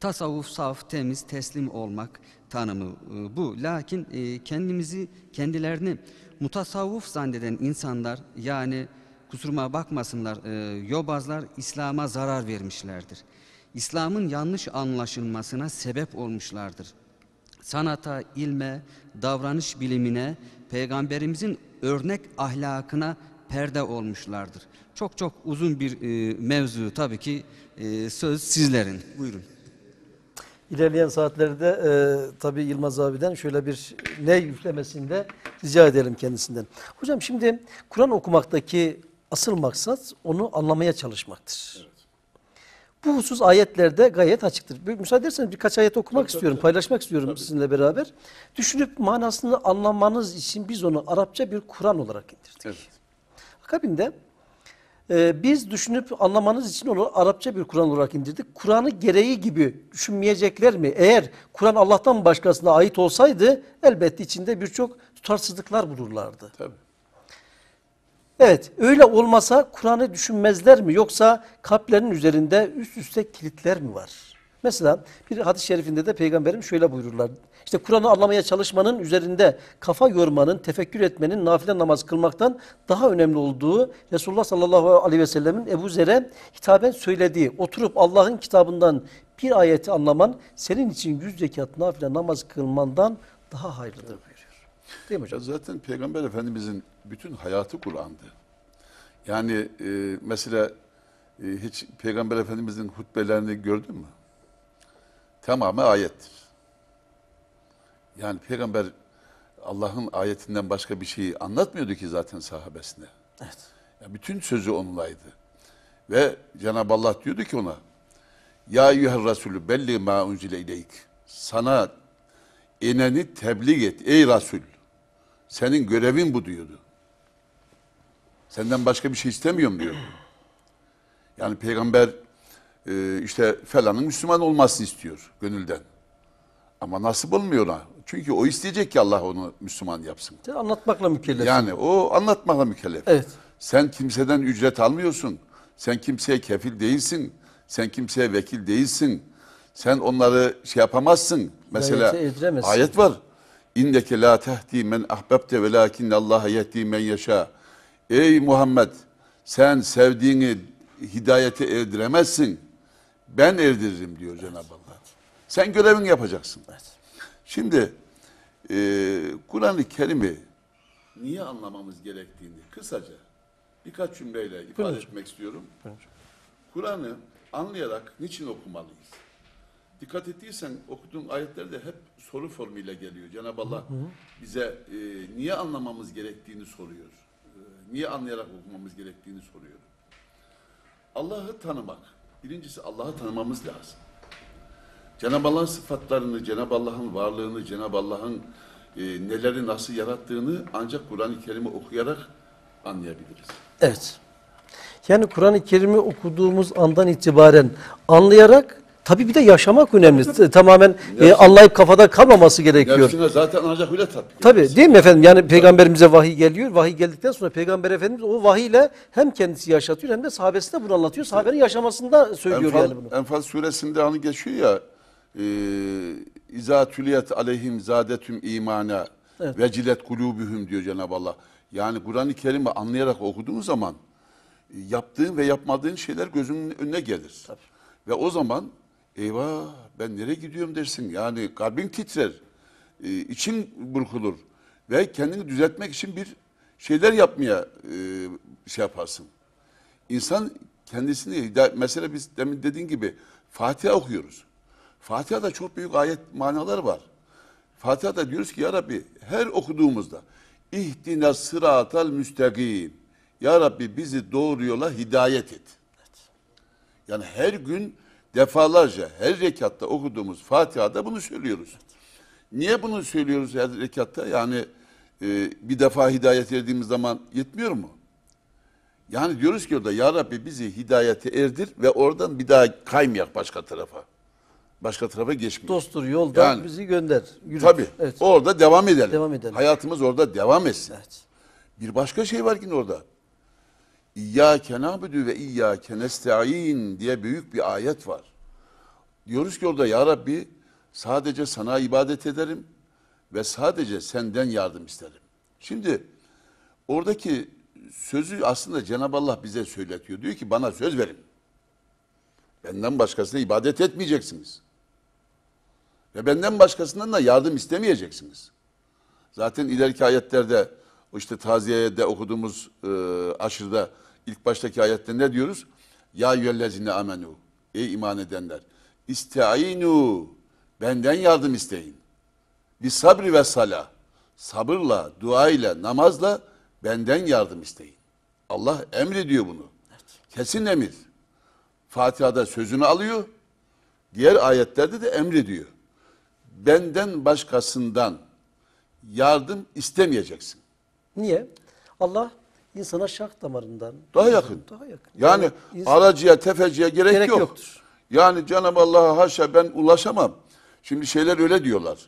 Tasavvuf saf, temiz, teslim olmak tanımı e, bu. Lakin e, kendimizi, kendilerini mutasavvuf zanneden insanlar yani kusuruma bakmasınlar e, yobazlar İslam'a zarar vermişlerdir. İslam'ın yanlış anlaşılmasına sebep olmuşlardır sanata, ilme, davranış bilimine, peygamberimizin örnek ahlakına perde olmuşlardır. Çok çok uzun bir e, mevzu tabii ki e, söz sizlerin. Buyurun. İlerleyen saatlerde e, tabii Yılmaz abiden şöyle bir ne yüklemesinde rica edelim kendisinden. Hocam şimdi Kur'an okumaktaki asıl maksat onu anlamaya çalışmaktır. Evet. Bu husus ayetlerde gayet açıktır. müsaade ederseniz birkaç ayet okumak tabii, istiyorum, tabii. paylaşmak istiyorum tabii. sizinle beraber. Düşünüp manasını anlamanız için biz onu Arapça bir Kur'an olarak indirdik. Evet. Akabinde e, biz düşünüp anlamanız için onu Arapça bir Kur'an olarak indirdik. Kur'an'ı gereği gibi düşünmeyecekler mi? Eğer Kur'an Allah'tan başkasına ait olsaydı elbette içinde birçok tutarsızlıklar bulurlardı. Tabii. Evet öyle olmasa Kur'an'ı düşünmezler mi yoksa kalplerinin üzerinde üst üste kilitler mi var? Mesela bir hadis-i şerifinde de peygamberim şöyle buyururlar. İşte Kur'an'ı anlamaya çalışmanın üzerinde kafa yormanın, tefekkür etmenin, nafile namaz kılmaktan daha önemli olduğu Resulullah sallallahu aleyhi ve sellemin Ebu Zer'e hitaben söylediği, oturup Allah'ın kitabından bir ayeti anlaman senin için yüz zekat nafile namaz kılmandan daha hayırlıdır diyor. Değil mi hocam? Zaten Peygamber Efendimizin bütün hayatı Kur'an'dı. Yani e, mesela e, hiç Peygamber Efendimizin hutbelerini gördün mü? Tamamı ayettir. Yani Peygamber Allah'ın ayetinden başka bir şeyi anlatmıyordu ki zaten sahabesine. Evet. Yani bütün sözü onunlaydı. Ve Cenab-ı Allah diyordu ki ona Ya eyyüher Resulü belli ma unzile ileyk. Sana ineni tebliğ et ey Resul. Senin görevin bu diyordu. Senden başka bir şey istemiyorum diyor. Yani peygamber e, işte falanın Müslüman olmasını istiyor gönülden. Ama nasip olmuyor ona. Çünkü o isteyecek ki Allah onu Müslüman yapsın. Sen anlatmakla mükellef. Yani o anlatmakla mükellef. Evet. Sen kimseden ücret almıyorsun. Sen kimseye kefil değilsin. Sen kimseye vekil değilsin. Sen onları şey yapamazsın. Mesela ayet var. İndeke la tehdi men ahbabte ve Allah yehdi men yaşa. Ey Muhammed sen sevdiğini hidayete erdiremezsin. Ben erdiririm diyor evet. Cenab-ı Allah. Sen görevini yapacaksın. Evet. Şimdi e, Kur'an-ı Kerim'i niye anlamamız gerektiğini kısaca birkaç cümleyle ifade Buyurun. etmek istiyorum. Kur'an'ı anlayarak niçin okumalıyız? Dikkat ettiysen okuduğun ayetler de hep soru formuyla geliyor. Cenab-ı Allah hı hı. bize e, niye anlamamız gerektiğini soruyor. E, niye anlayarak okumamız gerektiğini soruyor. Allah'ı tanımak. Birincisi Allah'ı tanımamız lazım. Cenab-ı Allah'ın sıfatlarını, Cenab-ı Allah'ın varlığını, Cenab-ı Allah'ın e, neleri nasıl yarattığını ancak Kur'an-ı Kerim'i okuyarak anlayabiliriz. Evet. Yani Kur'an-ı Kerim'i okuduğumuz andan itibaren anlayarak Tabi bir de yaşamak önemli. Tamamen e, anlayıp kafada kalmaması gerekiyor. Nefsine zaten ancak öyle tatbik Tabii değil mi efendim? Yani peygamberimize vahiy geliyor. Vahiy geldikten sonra peygamber efendimiz o vahiyle hem kendisi yaşatıyor hem de sahabesine bunu anlatıyor. Sahabenin yaşamasında söylüyor Enfal, yani bunu. Enfal suresinde anı hani geçiyor ya e, İzâ tüliyet aleyhim zâdetüm imana evet. ve cilet kulûbühüm diyor Cenab-ı Allah. Yani Kur'an-ı Kerim'i anlayarak okuduğun zaman e, yaptığın ve yapmadığın şeyler gözünün önüne gelir. Tabii. Ve o zaman Eyvah ben nereye gidiyorum dersin. Yani kalbin titrer. E, için burkulur. Ve kendini düzeltmek için bir şeyler yapmaya e, şey yaparsın. İnsan kendisini, mesela biz demin dediğin gibi Fatiha okuyoruz. Fatiha'da çok büyük ayet manaları var. Fatiha'da diyoruz ki ya Rabbi her okuduğumuzda ihdine sıratal müstakim. Ya Rabbi bizi doğru yola hidayet et. Yani her gün Defalarca her rekatta okuduğumuz Fatiha'da bunu söylüyoruz. Niye bunu söylüyoruz her rekatta? Yani e, bir defa hidayet erdiğimiz zaman yetmiyor mu? Yani diyoruz ki orada Ya Rabbi bizi hidayete erdir ve oradan bir daha kaymayak başka tarafa. Başka tarafa geçmeyin. Dosttur yolda yani, bizi gönder. Yürüt. Tabii. Evet. Orada devam edelim. devam edelim. Hayatımız orada devam etsin. Evet. Bir başka şey var ki orada. İyyâke nâbüdü ve iyyâke nesta'in diye büyük bir ayet var. Diyoruz ki orada ya Rabbi sadece sana ibadet ederim ve sadece senden yardım isterim. Şimdi oradaki sözü aslında Cenab-ı Allah bize söyletiyor. Diyor ki bana söz verin. Benden başkasına ibadet etmeyeceksiniz. Ve benden başkasından da yardım istemeyeceksiniz. Zaten ileriki ayetlerde işte taziyede okuduğumuz e, aşırda ilk baştaki ayette ne diyoruz? Ya yüllezine amenu. Ey iman edenler. İsteinu. Benden yardım isteyin. Bir sabri ve sala. Sabırla, duayla, namazla benden yardım isteyin. Allah emrediyor bunu. Kesin emir. Fatiha'da sözünü alıyor. Diğer ayetlerde de emrediyor. Benden başkasından yardım istemeyeceksin. Niye? Allah insana şak damarından daha yakın. Daha yakın. Yani, yani aracıya, tefeciye gerek, gerek yok. yoktur. Yani Cenab-ı Allah'a haşa ben ulaşamam. Şimdi şeyler öyle diyorlar.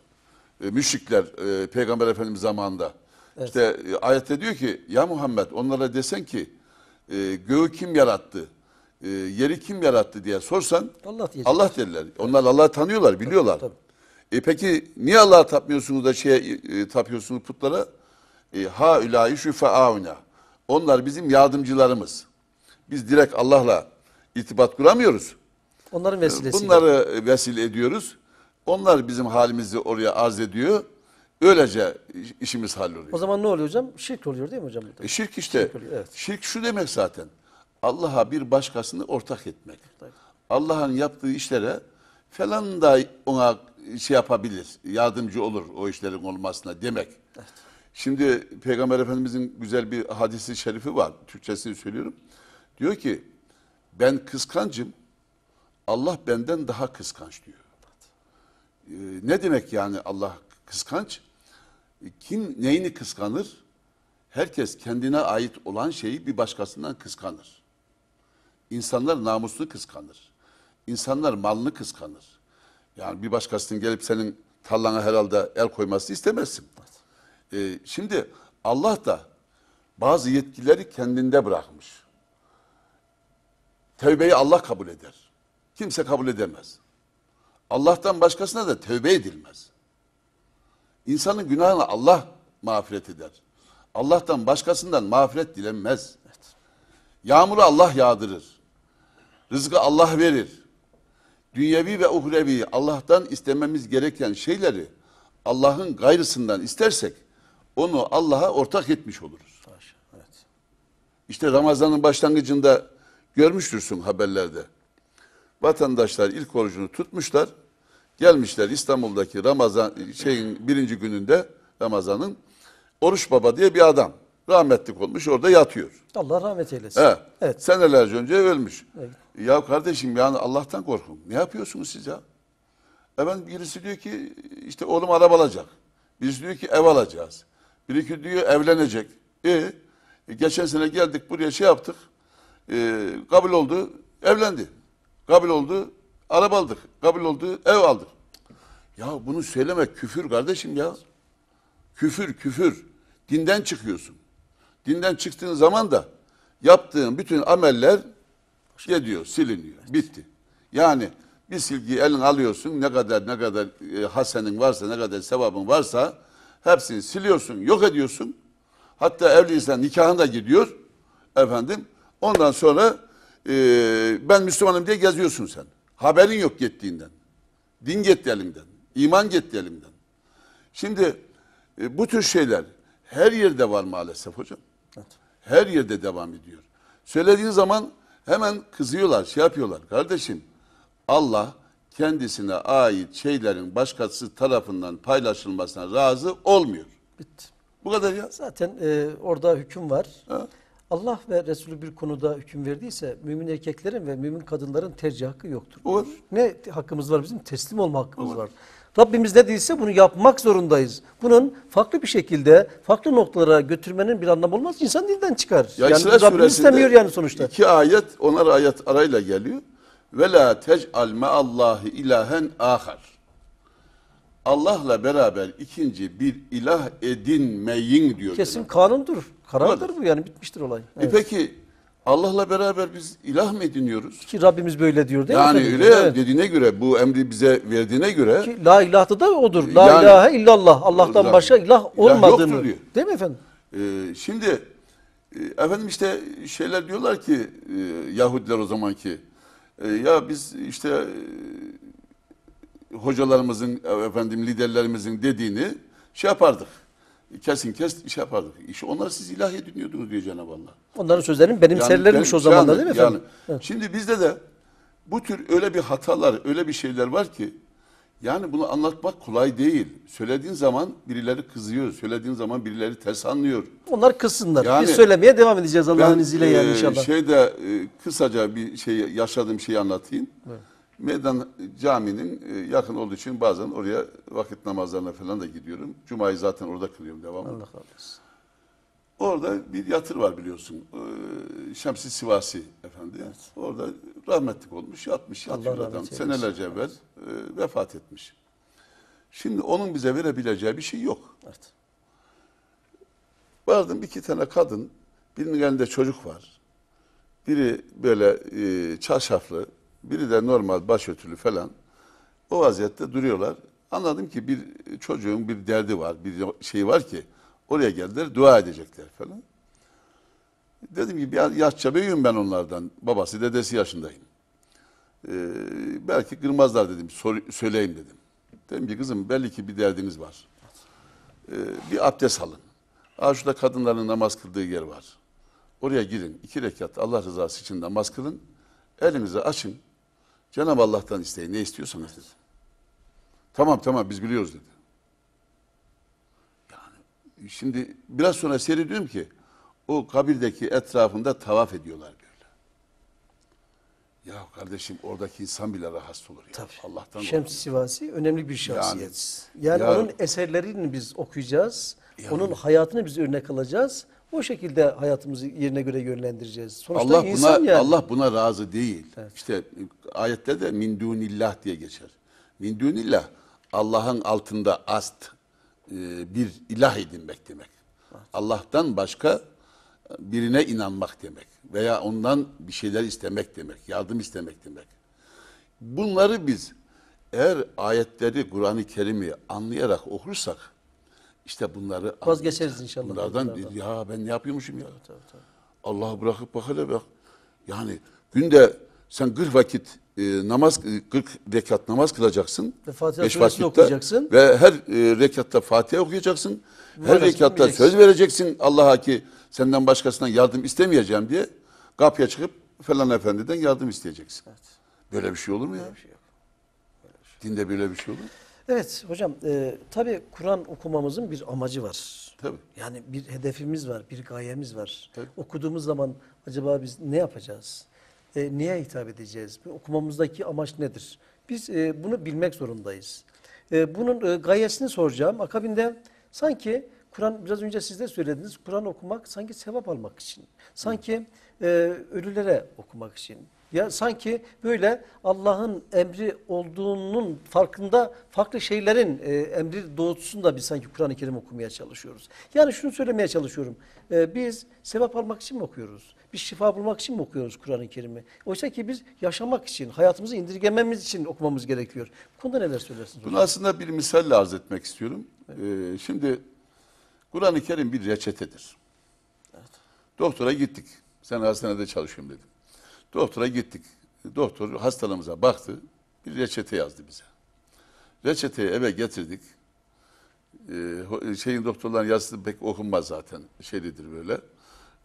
E, müşrikler e, Peygamber Efendimiz zamanında. Evet. İşte e, ayette diyor ki ya Muhammed onlara desen ki e, göğü kim yarattı? E, yeri kim yarattı diye sorsan Allah, diyecekler. Allah derler. Onlar Allah'ı tanıyorlar, biliyorlar. Tabii, E peki niye Allah'a tapmıyorsunuz da şeye e, tapıyorsunuz putlara? E, ha ülayi şüfaavna. Onlar bizim yardımcılarımız. Biz direkt Allah'la irtibat kuramıyoruz. Onların ee, vesilesi. Bunları vesile ediyoruz. Onlar bizim halimizi oraya arz ediyor. Öylece işimiz halloluyor. O zaman ne oluyor hocam? Şirk oluyor değil mi hocam? E şirk işte. Şirk, oluyor, evet. şirk şu demek zaten. Allah'a bir başkasını ortak etmek. Allah'ın yaptığı işlere falan da ona şey yapabilir, yardımcı olur o işlerin olmasına demek. Evet. Şimdi Peygamber Efendimizin güzel bir hadisi şerifi var. Türkçesini söylüyorum. Diyor ki ben kıskancım. Allah benden daha kıskanç diyor. Ee, ne demek yani Allah kıskanç? Kim neyini kıskanır? Herkes kendine ait olan şeyi bir başkasından kıskanır. İnsanlar namusunu kıskanır. İnsanlar malını kıskanır. Yani bir başkasının gelip senin tarlana herhalde el koymasını istemezsin. E, şimdi Allah da bazı yetkileri kendinde bırakmış. Tevbeyi Allah kabul eder. Kimse kabul edemez. Allah'tan başkasına da tevbe edilmez. İnsanın günahını Allah mağfiret eder. Allah'tan başkasından mağfiret dilenmez. Evet. Yağmuru Allah yağdırır. Rızkı Allah verir. Dünyevi ve uhrevi Allah'tan istememiz gereken şeyleri Allah'ın gayrısından istersek onu Allah'a ortak etmiş oluruz. Evet. İşte Ramazan'ın başlangıcında görmüştürsün haberlerde. Vatandaşlar ilk orucunu tutmuşlar. Gelmişler İstanbul'daki Ramazan şeyin birinci gününde Ramazan'ın Oruç Baba diye bir adam rahmetlik olmuş orada yatıyor. Allah rahmet eylesin. He. Evet. Senelerce önce ölmüş. Evet. Ya kardeşim yani Allah'tan korkun. Ne yapıyorsunuz siz ya? Efendim birisi diyor ki işte oğlum araba alacak. Birisi diyor ki ev alacağız. Biri ki diyor evlenecek. E, geçen sene geldik buraya şey yaptık. E, kabul oldu. Evlendi. Kabul oldu. Araba aldık. Kabul oldu. Ev aldık. Ya bunu söylemek küfür kardeşim ya. Küfür küfür. Dinden çıkıyorsun. Dinden çıktığın zaman da yaptığın bütün ameller gidiyor, şey siliniyor. Bitti. Yani bir silgiyi elin alıyorsun. Ne kadar ne kadar e, hasenin varsa, ne kadar sevabın varsa Hepsini siliyorsun, yok ediyorsun. Hatta evliysen nikahına da gidiyor. Efendim ondan sonra e, ben Müslümanım diye geziyorsun sen. Haberin yok gittiğinden. Din gitti elimden. İman gitti elimden. Şimdi e, bu tür şeyler her yerde var maalesef hocam. Evet. Her yerde devam ediyor. Söylediğin zaman hemen kızıyorlar, şey yapıyorlar. Kardeşim Allah kendisine ait şeylerin başkası tarafından paylaşılmasına razı olmuyor. Bitti. Bu kadar ya. Zaten e, orada hüküm var. Ha? Allah ve Resulü bir konuda hüküm verdiyse mümin erkeklerin ve mümin kadınların tercih hakkı yoktur. Olur. Ne hakkımız var bizim? Teslim olma hakkımız Olur. var. Rabbimiz ne değilse bunu yapmak zorundayız. Bunun farklı bir şekilde farklı noktalara götürmenin bir anlamı olmaz. İnsan dilden çıkar. Ya yani Rabbimiz istemiyor yani sonuçta. İki ayet onar ayet arayla geliyor. Ve la tec'al Allahi ilahen ahar. Allah'la beraber ikinci bir ilah edinmeyin diyor. Kesin kanundur. Karardır bu yani bitmiştir olay. E peki Allah'la beraber biz ilah mı ediniyoruz? Ki Rabbimiz böyle diyor değil mi? yani öyle Evet. dediğine göre bu emri bize verdiğine göre Ki la ilahe da odur. La Yani- ilahe illallah. Allah'tan Zaten- başka ilah olmadığını. yoktur diyor. değil mi efendim? Ee, şimdi e, efendim işte şeyler diyorlar ki e, Yahudiler o zamanki e, ya biz işte e, hocalarımızın, e, efendim liderlerimizin dediğini şey yapardık. Kesin kes iş şey yapardık. İşte onlar siz ilahi dinliyordunuz diye Cenab-ı Allah. Onların sözlerim benim yani, o zaman da yani, değil mi efendim? Yani, evet. Şimdi bizde de bu tür öyle bir hatalar, öyle bir şeyler var ki yani bunu anlatmak kolay değil. Söylediğin zaman birileri kızıyor. Söylediğin zaman birileri ters anlıyor. Onlar kızsınlar. Yani, Biz söylemeye devam edeceğiz Allah'ın izniyle e, yani inşallah. Şeyde e, kısaca bir şey yaşadığım şeyi anlatayım. Evet. Meydan caminin e, yakın olduğu için bazen oraya vakit namazlarına falan da gidiyorum. Cuma'yı zaten orada kılıyorum devamlı. Allah razı olsun. Orada bir yatır var biliyorsun. Ee, Şemsi Sivasi efendi. Evet. Orada rahmetlik olmuş, yatmış, yatıyor adam. Senelerce evvel e, vefat etmiş. Şimdi onun bize verebileceği bir şey yok. Evet. Vardım iki tane kadın, birinin elinde çocuk var. Biri böyle e, çarşaflı, biri de normal başörtülü falan. O vaziyette duruyorlar. Anladım ki bir çocuğun bir derdi var, bir şey var ki Oraya geldiler dua edecekler falan. Dedim ki bir yaşça büyüğüm ben onlardan. Babası dedesi yaşındayım. Ee, belki kırmazlar dedim. Sor, söyleyeyim dedim. Dedim ki kızım belli ki bir derdiniz var. Ee, bir abdest alın. Aa şurada kadınların namaz kıldığı yer var. Oraya girin. iki rekat Allah rızası için namaz kılın. Elinizi açın. Cenab-ı Allah'tan isteyin. Ne istiyorsanız dedim. Tamam tamam biz biliyoruz dedi. Şimdi biraz sonra seyrediyorum ki o kabirdeki etrafında tavaf ediyorlar böyle. Ya kardeşim oradaki insan bile rahatsız olur. Ya. Tabii. Allah'tan Şems Sivasi önemli bir şahsiyet. Yani, yani ya, onun eserlerini biz okuyacağız. Yani, onun hayatını biz örnek alacağız. O şekilde hayatımızı yerine göre yönlendireceğiz. Sonuçta Allah insan buna, yani. Allah buna razı değil. Evet. İşte e, ayette de min dunillah diye geçer. Min dunillah Allah'ın altında ast e, bir ilah edinmek demek. Allah'tan başka birine inanmak demek veya ondan bir şeyler istemek demek, yardım istemek demek. Bunları biz eğer ayetleri Kur'an-ı Kerim'i anlayarak okursak işte bunları vazgeçeriz inşallah. Bunlardan tabii, ya ben ne yapıyormuşum ya? Tabii, tabii. Allah'ı bırakıp bak hele bak. Yani günde sen 40 vakit e, namaz 40 e, rekat namaz kılacaksın. Ve Fatiha beş vakitte okuyacaksın. Ve her e, rekatta Fatiha okuyacaksın. Bu her rekatta söz vereceksin Allah'a ki senden başkasından yardım istemeyeceğim diye kapıya çıkıp falan efendiden yardım isteyeceksin. Evet. Böyle bir şey olur mu ya? Böyle bir şey yok. Böyle şey Dinde böyle bir şey olur mu? Evet hocam e, tabi Kur'an okumamızın bir amacı var. Tabii. Yani bir hedefimiz var, bir gayemiz var. Tabii. Okuduğumuz zaman acaba biz ne yapacağız? e, niye hitap edeceğiz? Okumamızdaki amaç nedir? Biz e, bunu bilmek zorundayız. E, bunun e, gayesini soracağım. Akabinde sanki Kur'an biraz önce siz de söylediniz. Kur'an okumak sanki sevap almak için. Sanki e, ölülere okumak için. Ya sanki böyle Allah'ın emri olduğunun farkında farklı şeylerin e, emri doğrultusunda biz sanki Kur'an-ı Kerim okumaya çalışıyoruz. Yani şunu söylemeye çalışıyorum. E, biz sevap almak için mi okuyoruz? Biz şifa bulmak için mi okuyoruz Kur'an-ı Kerim'i? Oysa ki biz yaşamak için, hayatımızı indirgememiz için okumamız gerekiyor. Bu konuda neler söylersiniz? Bunu hocam? aslında bir misalle arz etmek istiyorum. Evet. E, şimdi Kur'an-ı Kerim bir reçetedir. Evet. Doktora gittik. Sen hastanede çalışıyorum dedim. Doktora gittik. Doktor hastalığımıza baktı. Bir reçete yazdı bize. Reçeteyi eve getirdik. Ee, şeyin doktorların yazısı pek okunmaz zaten. Şeylidir böyle.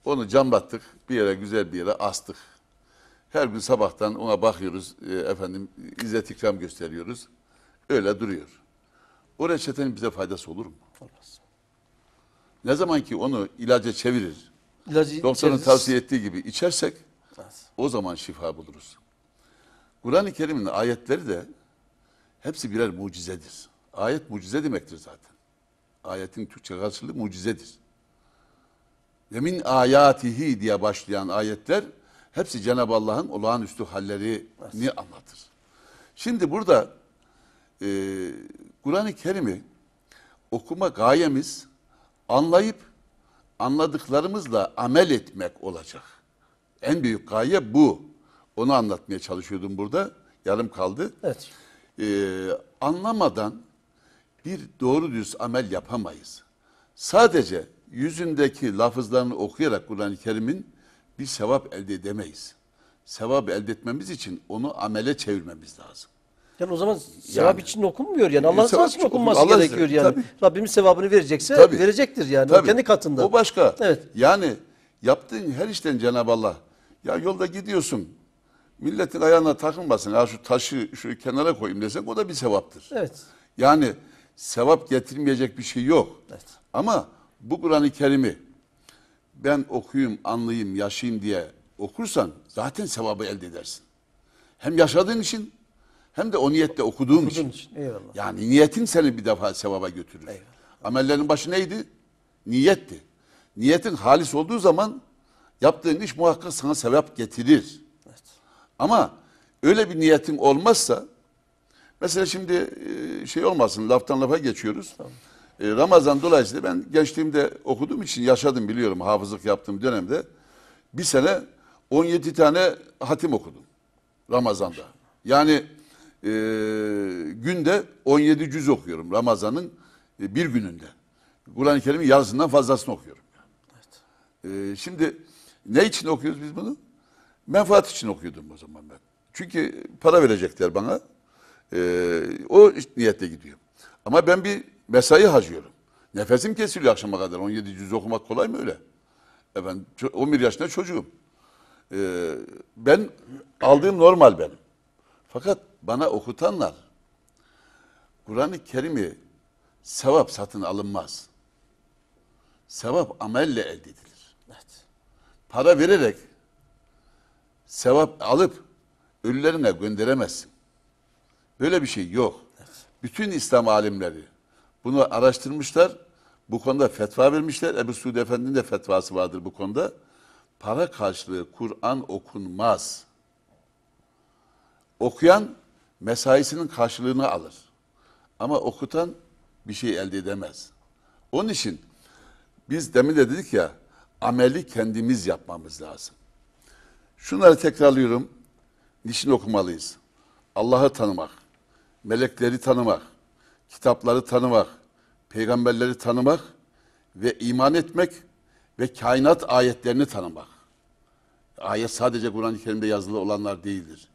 Onu cam battık. Bir yere güzel bir yere astık. Her gün sabahtan ona bakıyoruz. E, efendim izzet ikram gösteriyoruz. Öyle duruyor. O reçetenin bize faydası olur mu? Olmaz. Ne zaman ki onu ilaca çevirir, İlacı doktorun içeriz. tavsiye ettiği gibi içersek o zaman şifa buluruz. Kur'an-ı Kerim'in ayetleri de hepsi birer mucizedir. Ayet mucize demektir zaten. Ayetin Türkçe karşılığı mucizedir. Yemin ayatihi diye başlayan ayetler hepsi Cenab-ı Allah'ın olağanüstü hallerini Nasıl? anlatır. Şimdi burada e, Kur'an-ı Kerim'i okuma gayemiz anlayıp anladıklarımızla amel etmek olacak. En büyük gaye bu. Onu anlatmaya çalışıyordum burada. Yarım kaldı. Evet. Ee, anlamadan bir doğru düz amel yapamayız. Sadece yüzündeki lafızlarını okuyarak Kur'an-ı Kerim'in bir sevap elde edemeyiz. Sevap elde etmemiz için onu amele çevirmemiz lazım. Yani o zaman sevap yani, için okunmuyor yani. Allah'ın e, sevabı için okunması Allah gerekiyor yani. Tabii. Rabbimiz sevabını verecekse tabii, verecektir yani. Tabii. kendi katında. O başka. Evet. Yani yaptığın her işten Cenab-ı Allah ya yolda gidiyorsun. Milletin ayağına takılmasın. Ya şu taşı şu kenara koyayım desek o da bir sevaptır. Evet. Yani sevap getirmeyecek bir şey yok. Evet. Ama bu Kur'an-ı Kerim'i ben okuyayım, anlayayım, yaşayayım diye okursan zaten sevabı elde edersin. Hem yaşadığın için hem de o niyetle okuduğun Okuduğun için. için. Eyvallah. Yani niyetin seni bir defa sevaba götürür. Eyvallah. Amellerin başı neydi? Niyetti. Niyetin halis olduğu zaman Yaptığın iş muhakkak sana sevap getirir. Evet. Ama öyle bir niyetin olmazsa mesela şimdi e, şey olmasın laftan lafa geçiyoruz. Tamam. E, Ramazan dolayısıyla ben gençliğimde okuduğum için yaşadım biliyorum hafızlık yaptığım dönemde. Bir sene 17 tane hatim okudum Ramazan'da. Yani e, günde 17 cüz okuyorum Ramazan'ın e, bir gününde. Kur'an-ı Kerim'in yarısından fazlasını okuyorum. Evet. E, şimdi ne için okuyoruz biz bunu? Menfaat için okuyordum o zaman ben. Çünkü para verecekler bana. Ee, o niyetle gidiyorum. Ama ben bir mesai harcıyorum. Nefesim kesiliyor akşama kadar. 17 cüz okumak kolay mı öyle? Efendim 11 yaşında çocuğum. Ee, ben aldığım normal benim. Fakat bana okutanlar Kur'an-ı Kerim'i sevap satın alınmaz. Sevap amelle elde edilir para vererek sevap alıp ölülerine gönderemezsin. Böyle bir şey yok. Evet. Bütün İslam alimleri bunu araştırmışlar. Bu konuda fetva vermişler. Ebu Suud Efendi'nin de fetvası vardır bu konuda. Para karşılığı Kur'an okunmaz. Okuyan mesaisinin karşılığını alır. Ama okutan bir şey elde edemez. Onun için biz demin de dedik ya ameli kendimiz yapmamız lazım. Şunları tekrarlıyorum. Niçin okumalıyız? Allah'ı tanımak, melekleri tanımak, kitapları tanımak, peygamberleri tanımak ve iman etmek ve kainat ayetlerini tanımak. Ayet sadece Kur'an-ı Kerim'de yazılı olanlar değildir.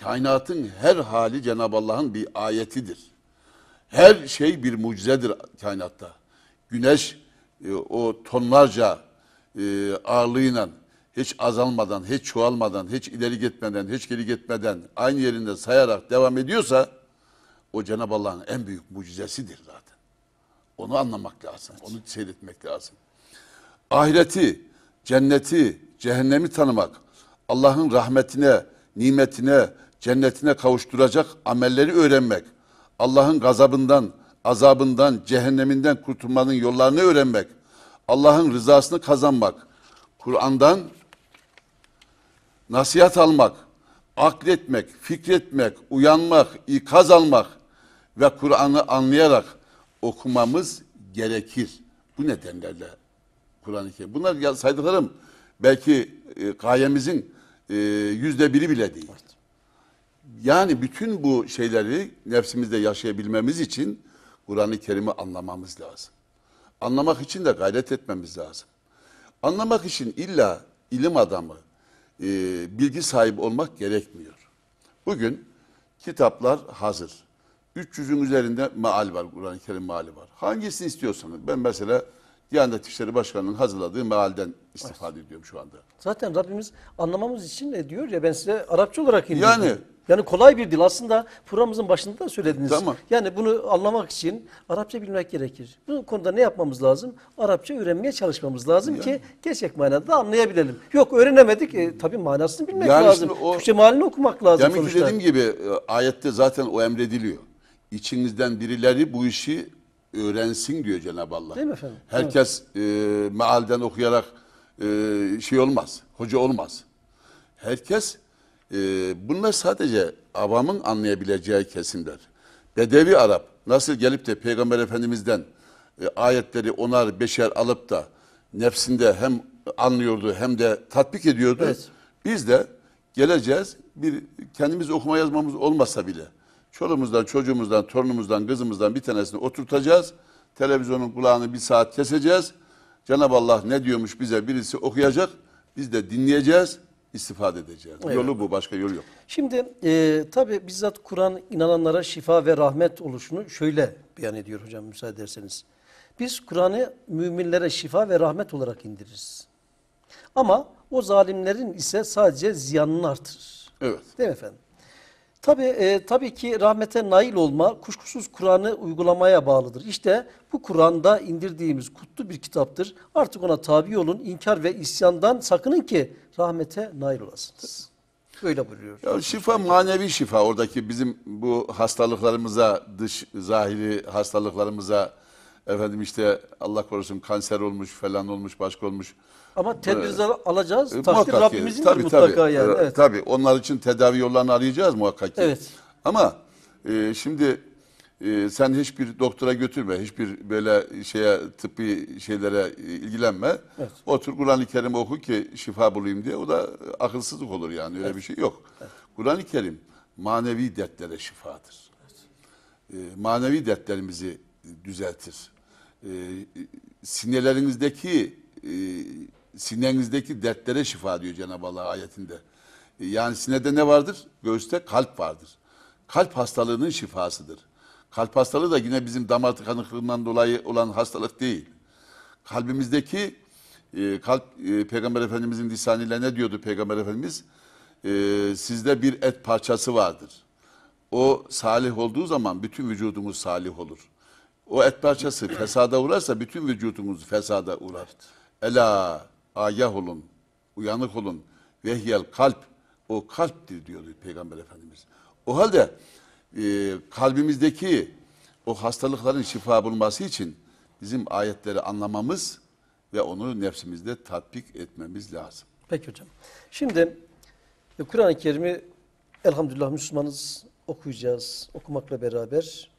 Kainatın her hali Cenab-ı Allah'ın bir ayetidir. Her şey bir mucizedir kainatta. Güneş e, o tonlarca e, ağırlığıyla hiç azalmadan, hiç çoğalmadan, hiç ileri gitmeden, hiç geri gitmeden aynı yerinde sayarak devam ediyorsa o Cenab-ı Allah'ın en büyük mucizesidir zaten. Onu anlamak lazım, onu seyretmek lazım. Ahireti, cenneti, cehennemi tanımak, Allah'ın rahmetine, nimetine, cennetine kavuşturacak amelleri öğrenmek, Allah'ın gazabından, azabından, cehenneminden kurtulmanın yollarını öğrenmek, Allah'ın rızasını kazanmak, Kur'an'dan nasihat almak, akletmek, fikretmek, uyanmak, ikaz almak ve Kur'an'ı anlayarak okumamız gerekir. Bu nedenlerle Kur'an-ı Kerim. Bunlar saydıklarım belki e, gayemizin e, yüzde biri bile değil. Evet. Yani bütün bu şeyleri nefsimizde yaşayabilmemiz için Kur'an-ı Kerim'i anlamamız lazım anlamak için de gayret etmemiz lazım. Anlamak için illa ilim adamı, e, bilgi sahibi olmak gerekmiyor. Bugün kitaplar hazır. 300'ün üzerinde meal var, Kur'an-ı Kerim meali var. Hangisini istiyorsanız, ben mesela Diyanet İşleri Başkanı'nın hazırladığı mealden istifade evet. ediyorum şu anda. Zaten Rabbimiz anlamamız için ne diyor ya ben size Arapça olarak indirdim. Yani yani kolay bir dil aslında programımızın başında da söylediniz. Tamam. Yani bunu anlamak için Arapça bilmek gerekir. Bu konuda ne yapmamız lazım? Arapça öğrenmeye çalışmamız lazım yani. ki gerçek manada da anlayabilelim. Yok öğrenemedik e, tabii manasını bilmek yani lazım. O, Türkçe malini okumak lazım yani sonuçta. dediğim gibi e, ayette zaten o emrediliyor. İçinizden birileri bu işi öğrensin diyor Cenab-ı Allah. Değil mi efendim? Herkes evet. e, mealden okuyarak e, şey olmaz, hoca olmaz. Herkes e, bunlar sadece avamın anlayabileceği kesimler. Bedevi Arap nasıl gelip de Peygamber Efendimiz'den e, ayetleri onar beşer alıp da nefsinde hem anlıyordu hem de tatbik ediyordu. Evet. Biz de geleceğiz bir kendimiz okuma yazmamız olmasa bile çoluğumuzdan, çocuğumuzdan, torunumuzdan, kızımızdan bir tanesini oturtacağız. Televizyonun kulağını bir saat keseceğiz. Cenab-ı Allah ne diyormuş bize birisi okuyacak. Biz de dinleyeceğiz istifade edeceğiz. Evet. Yolu bu, başka yolu yok. Şimdi e, tabi bizzat Kur'an inananlara şifa ve rahmet oluşunu şöyle beyan ediyor hocam müsaade ederseniz. Biz Kur'an'ı müminlere şifa ve rahmet olarak indiririz. Ama o zalimlerin ise sadece ziyanını artırır. Evet. Değil mi efendim? Tabii, e, tabii ki rahmete nail olma kuşkusuz Kur'an'ı uygulamaya bağlıdır. İşte bu Kur'an'da indirdiğimiz kutlu bir kitaptır. Artık ona tabi olun, inkar ve isyandan sakının ki rahmete nail olasınız. Böyle buyuruyor. Ya şifa manevi şifa oradaki bizim bu hastalıklarımıza, dış zahiri hastalıklarımıza efendim işte Allah korusun kanser olmuş falan olmuş başka olmuş ama tedbirler alacağız. E, Takdir muhakkak Rabbimizin tabii, mutlaka tabii, yani. E, evet. Tabii onlar için tedavi yollarını arayacağız muhakkak ki. Evet. Ama e, şimdi e, sen hiçbir doktora götürme, hiçbir böyle şeye tıbbi şeylere ilgilenme. Evet. Otur Kur'an-ı Kerim oku ki şifa bulayım diye. O da e, akılsızlık olur yani öyle evet. bir şey yok. Evet. Kur'an-ı Kerim manevi dertlere şifadır. Evet. manevi dertlerimizi düzeltir. E, sinenizdeki dertlere şifa diyor Cenab-ı Allah ayetinde. E, yani sinirde ne vardır? Göğüste kalp vardır. Kalp hastalığının şifasıdır. Kalp hastalığı da yine bizim damar tıkanıklığından dolayı olan hastalık değil. Kalbimizdeki e, kalp e, Peygamber Efendimizin lisaniyle ne diyordu Peygamber Efendimiz? E, sizde bir et parçası vardır. O salih olduğu zaman bütün vücudumuz salih olur. O et parçası fesada uğrarsa bütün vücudumuz fesada uğrar. Ela agah olun, uyanık olun. Vehyel kalp, o kalptir diyordu Peygamber Efendimiz. O halde e, kalbimizdeki o hastalıkların şifa bulması için bizim ayetleri anlamamız ve onu nefsimizde tatbik etmemiz lazım. Peki hocam. Şimdi e, Kur'an-ı Kerim'i elhamdülillah Müslümanız okuyacağız. Okumakla beraber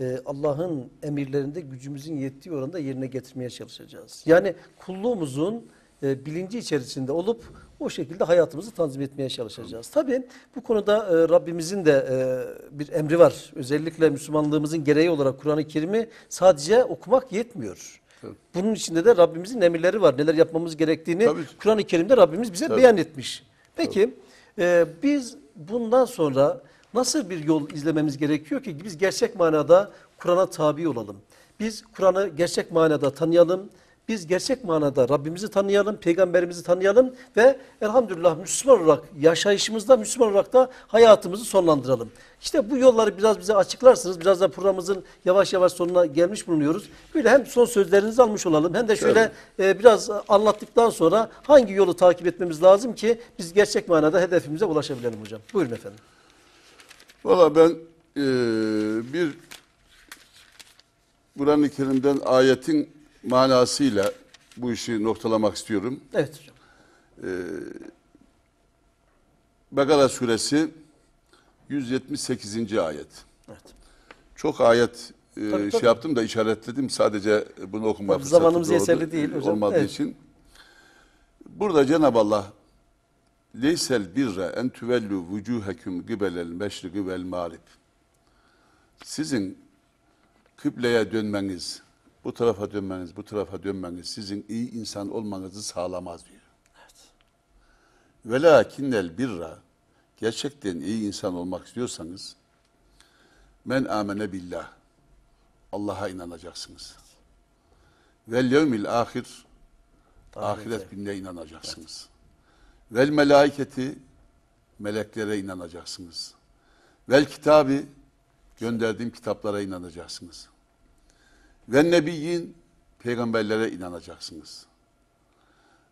e, Allah'ın emirlerinde gücümüzün yettiği oranda yerine getirmeye çalışacağız. Yani kulluğumuzun e, bilinci içerisinde olup o şekilde hayatımızı tanzim etmeye çalışacağız. Tabii bu konuda e, Rabbimizin de e, bir emri var. Özellikle Müslümanlığımızın gereği olarak Kur'an-ı Kerim'i sadece okumak yetmiyor. Tabii. Bunun içinde de Rabbimizin emirleri var. Neler yapmamız gerektiğini Kur'an-ı Kerim'de Rabbimiz bize Tabii. beyan etmiş. Peki e, biz bundan sonra nasıl bir yol izlememiz gerekiyor ki biz gerçek manada Kur'an'a tabi olalım? Biz Kur'an'ı gerçek manada tanıyalım, biz gerçek manada Rabbimizi tanıyalım, peygamberimizi tanıyalım ve elhamdülillah Müslüman olarak yaşayışımızda Müslüman olarak da hayatımızı sonlandıralım. İşte bu yolları biraz bize açıklarsınız. Biraz da programımızın yavaş yavaş sonuna gelmiş bulunuyoruz. Böyle hem son sözlerinizi almış olalım hem de şöyle e, biraz anlattıktan sonra hangi yolu takip etmemiz lazım ki biz gerçek manada hedefimize ulaşabilelim hocam. Buyurun efendim. Valla ben e, bir Kur'an-ı Kerim'den ayetin manasıyla bu işi noktalamak istiyorum. Evet hocam. Ee, Bakara suresi 178. ayet. Evet. Çok ayet e, tabii, şey yaptım da işaretledim. Sadece bunu okuma tabii, fırsatı Zamanımız yeterli değil hocam. Olmadığı evet. için. Burada Cenab-ı Allah Leysel birre en tüvellu vücuhekum gıbelel meşrigi vel marib. Sizin kıbleye dönmeniz, bu tarafa dönmeniz, bu tarafa dönmeniz sizin iyi insan olmanızı sağlamaz diyor. Evet. Velakinnel birra gerçekten iyi insan olmak istiyorsanız men amene billah Allah'a inanacaksınız. Vel yevmil ahir ahiret gününe inanacaksınız. Vel melaiketi meleklere inanacaksınız. Vel kitabı gönderdiğim kitaplara inanacaksınız. Ve nebiyyin peygamberlere inanacaksınız.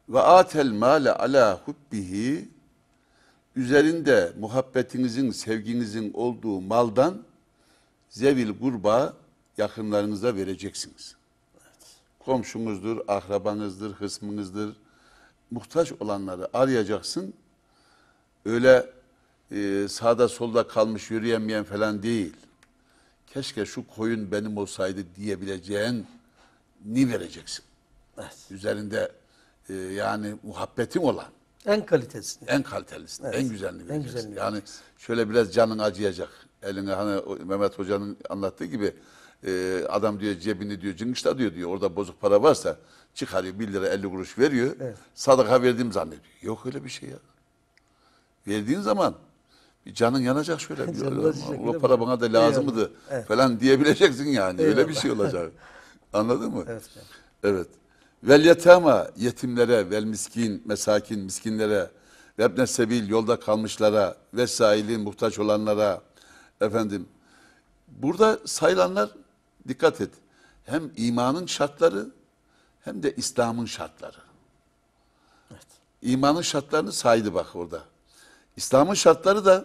Ve atel male ala hubbihi üzerinde muhabbetinizin, sevginizin olduğu maldan zevil kurba yakınlarınıza vereceksiniz. Evet. Komşunuzdur, akrabanızdır, hısmınızdır. Muhtaç olanları arayacaksın. Öyle e, sağda solda kalmış yürüyemeyen falan değil keşke şu koyun benim olsaydı diyebileceğin ni vereceksin. Evet. Üzerinde e, yani muhabbetim olan. En kalitesini. En kalitelisini, evet. en güzelini vereceksin. En güzelini yani vereceksin. şöyle biraz canın acıyacak. Eline hani Mehmet Hoca'nın anlattığı gibi e, adam diyor cebini diyor cıngışta diyor diyor orada bozuk para varsa çıkarıyor bir lira elli kuruş veriyor. Evet. Sadaka verdiğim zannediyor. Yok öyle bir şey ya. Verdiğin zaman canın yanacak şöyle bir <laughs> Ula para bana da lazımdı evet. falan diyebileceksin yani. Öyle bir şey olacak. <laughs> Anladın mı? Evet. Evet. Vel yetama yetimlere, vel miskin, mesakin, miskinlere, vebne sebil yolda kalmışlara, vesaili muhtaç olanlara efendim. Burada sayılanlar dikkat et. Hem imanın şartları hem de İslam'ın şartları. Evet. İmanın şartlarını saydı bak orada. İslam'ın şartları da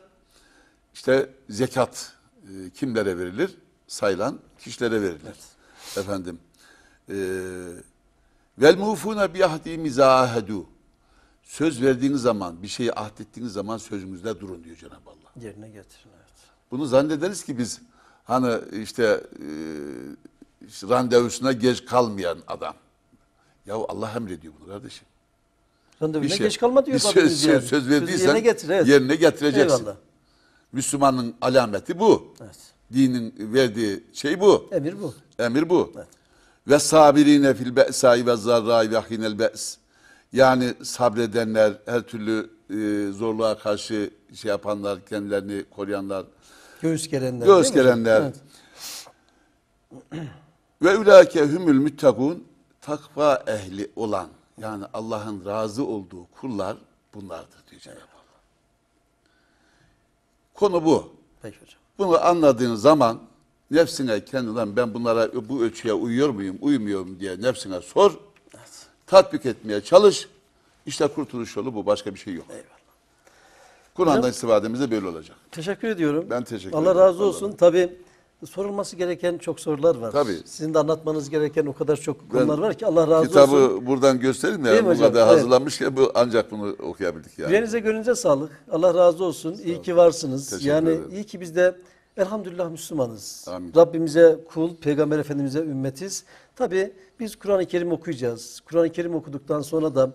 işte zekat e, kimlere verilir? Sayılan kişilere verilir. Evet. Efendim. E, Vel mufuna bi ahdi mizahedu. Söz verdiğiniz zaman, bir şeyi ahdettiğiniz zaman sözümüzde durun diyor Cenab-ı Allah. Yerine getirin evet. Bunu zannederiz ki biz hani işte, e, işte randevusuna geç kalmayan adam. Ya Allah emrediyor bunu kardeşim. Randevuna şey, geç kalma diyor. Bir söz, yani. söz, söz verdiysen yerine, getir, evet. yerine getireceksin. Eyvallah. Müslümanın alameti bu. Evet. Dinin verdiği şey bu. Emir bu. Emir bu. Evet. Ve sabirine fil be'sai ve zarrai ve hinel be's. Yani sabredenler, her türlü e, zorluğa karşı şey yapanlar, kendilerini koruyanlar. Göğüs gelenler. Göğüs gelenler. <clears throat> Ve ülâke hümül müttakun takva ehli olan yani Allah'ın razı olduğu kullar bunlardır diyor Cenab-ı Konu bu. Peki hocam. Bunu anladığın zaman nefsine kendinden ben bunlara bu ölçüye uyuyor muyum, uymuyorum diye nefsine sor. Evet. Tatbik etmeye çalış. İşte kurtuluş yolu bu. Başka bir şey yok. Eyvallah. Kur'an'dan istifademiz de böyle olacak. Teşekkür ediyorum. Ben teşekkür Allah ederim. Allah razı olsun. Tabii sorulması gereken çok sorular var. Tabii. Sizin de anlatmanız gereken o kadar çok ben konular var ki Allah razı kitabı olsun. Kitabı buradan göstereyim ya. Buna da hazırlanmış evet. ki bu, ancak bunu okuyabildik yani. Yerinize gönlünüze sağlık. Allah razı olsun. Sağ iyi ki varsınız. Teşekkür yani ederim. iyi ki biz de elhamdülillah Müslümanız. Amin. Rabbimize kul, Peygamber Efendimiz'e ümmetiz. Tabi biz Kur'an-ı Kerim okuyacağız. Kur'an-ı Kerim okuduktan sonra da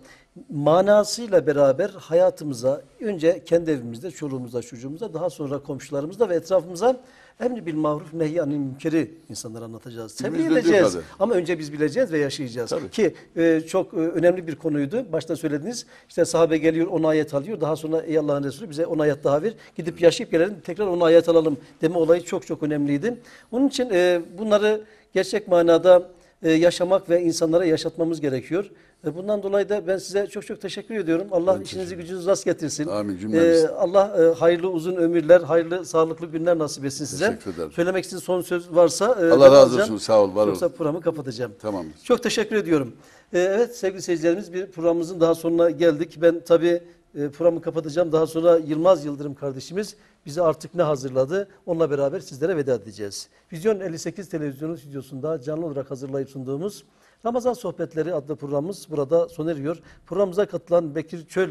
manasıyla beraber hayatımıza önce kendi evimizde, çoluğumuzda, çocuğumuzda daha sonra komşularımızda ve etrafımıza emri bil mağruf nehyanın münkeri insanlara anlatacağız. Tebliğ edeceğiz. Ama önce biz bileceğiz ve yaşayacağız. Tabii. Ki e, çok e, önemli bir konuydu. Başta söylediniz. işte sahabe geliyor on ayet alıyor. Daha sonra ey Allah'ın Resulü bize on ayet daha ver. Gidip yaşayıp gelelim tekrar on ayet alalım deme olayı çok çok önemliydi. Onun için e, bunları gerçek manada e, yaşamak ve insanlara yaşatmamız gerekiyor. E, bundan dolayı da ben size çok çok teşekkür ediyorum. Allah ben işinizi gücünüzü rast getirsin. Amin e, cümlemiz. Allah hayırlı uzun ömürler, hayırlı sağlıklı günler nasip etsin size. Teşekkür ederim. Söylemek için son söz varsa Allah razı olsun. Sağ ol. Var Yoksa ol. programı kapatacağım. Tamam. Çok teşekkür ediyorum. evet sevgili seyircilerimiz bir programımızın daha sonuna geldik. Ben tabii programı kapatacağım. Daha sonra Yılmaz Yıldırım kardeşimiz bize artık ne hazırladı onunla beraber sizlere veda edeceğiz. Vizyon 58 televizyonun stüdyosunda canlı olarak hazırlayıp sunduğumuz Ramazan Sohbetleri adlı programımız burada sona eriyor. Programımıza katılan Bekir Çöl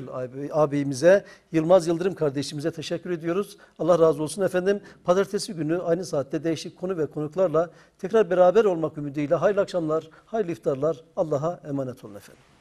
abimize, Yılmaz Yıldırım kardeşimize teşekkür ediyoruz. Allah razı olsun efendim. Pazartesi günü aynı saatte değişik konu ve konuklarla tekrar beraber olmak ümidiyle hayırlı akşamlar, hayırlı iftarlar. Allah'a emanet olun efendim.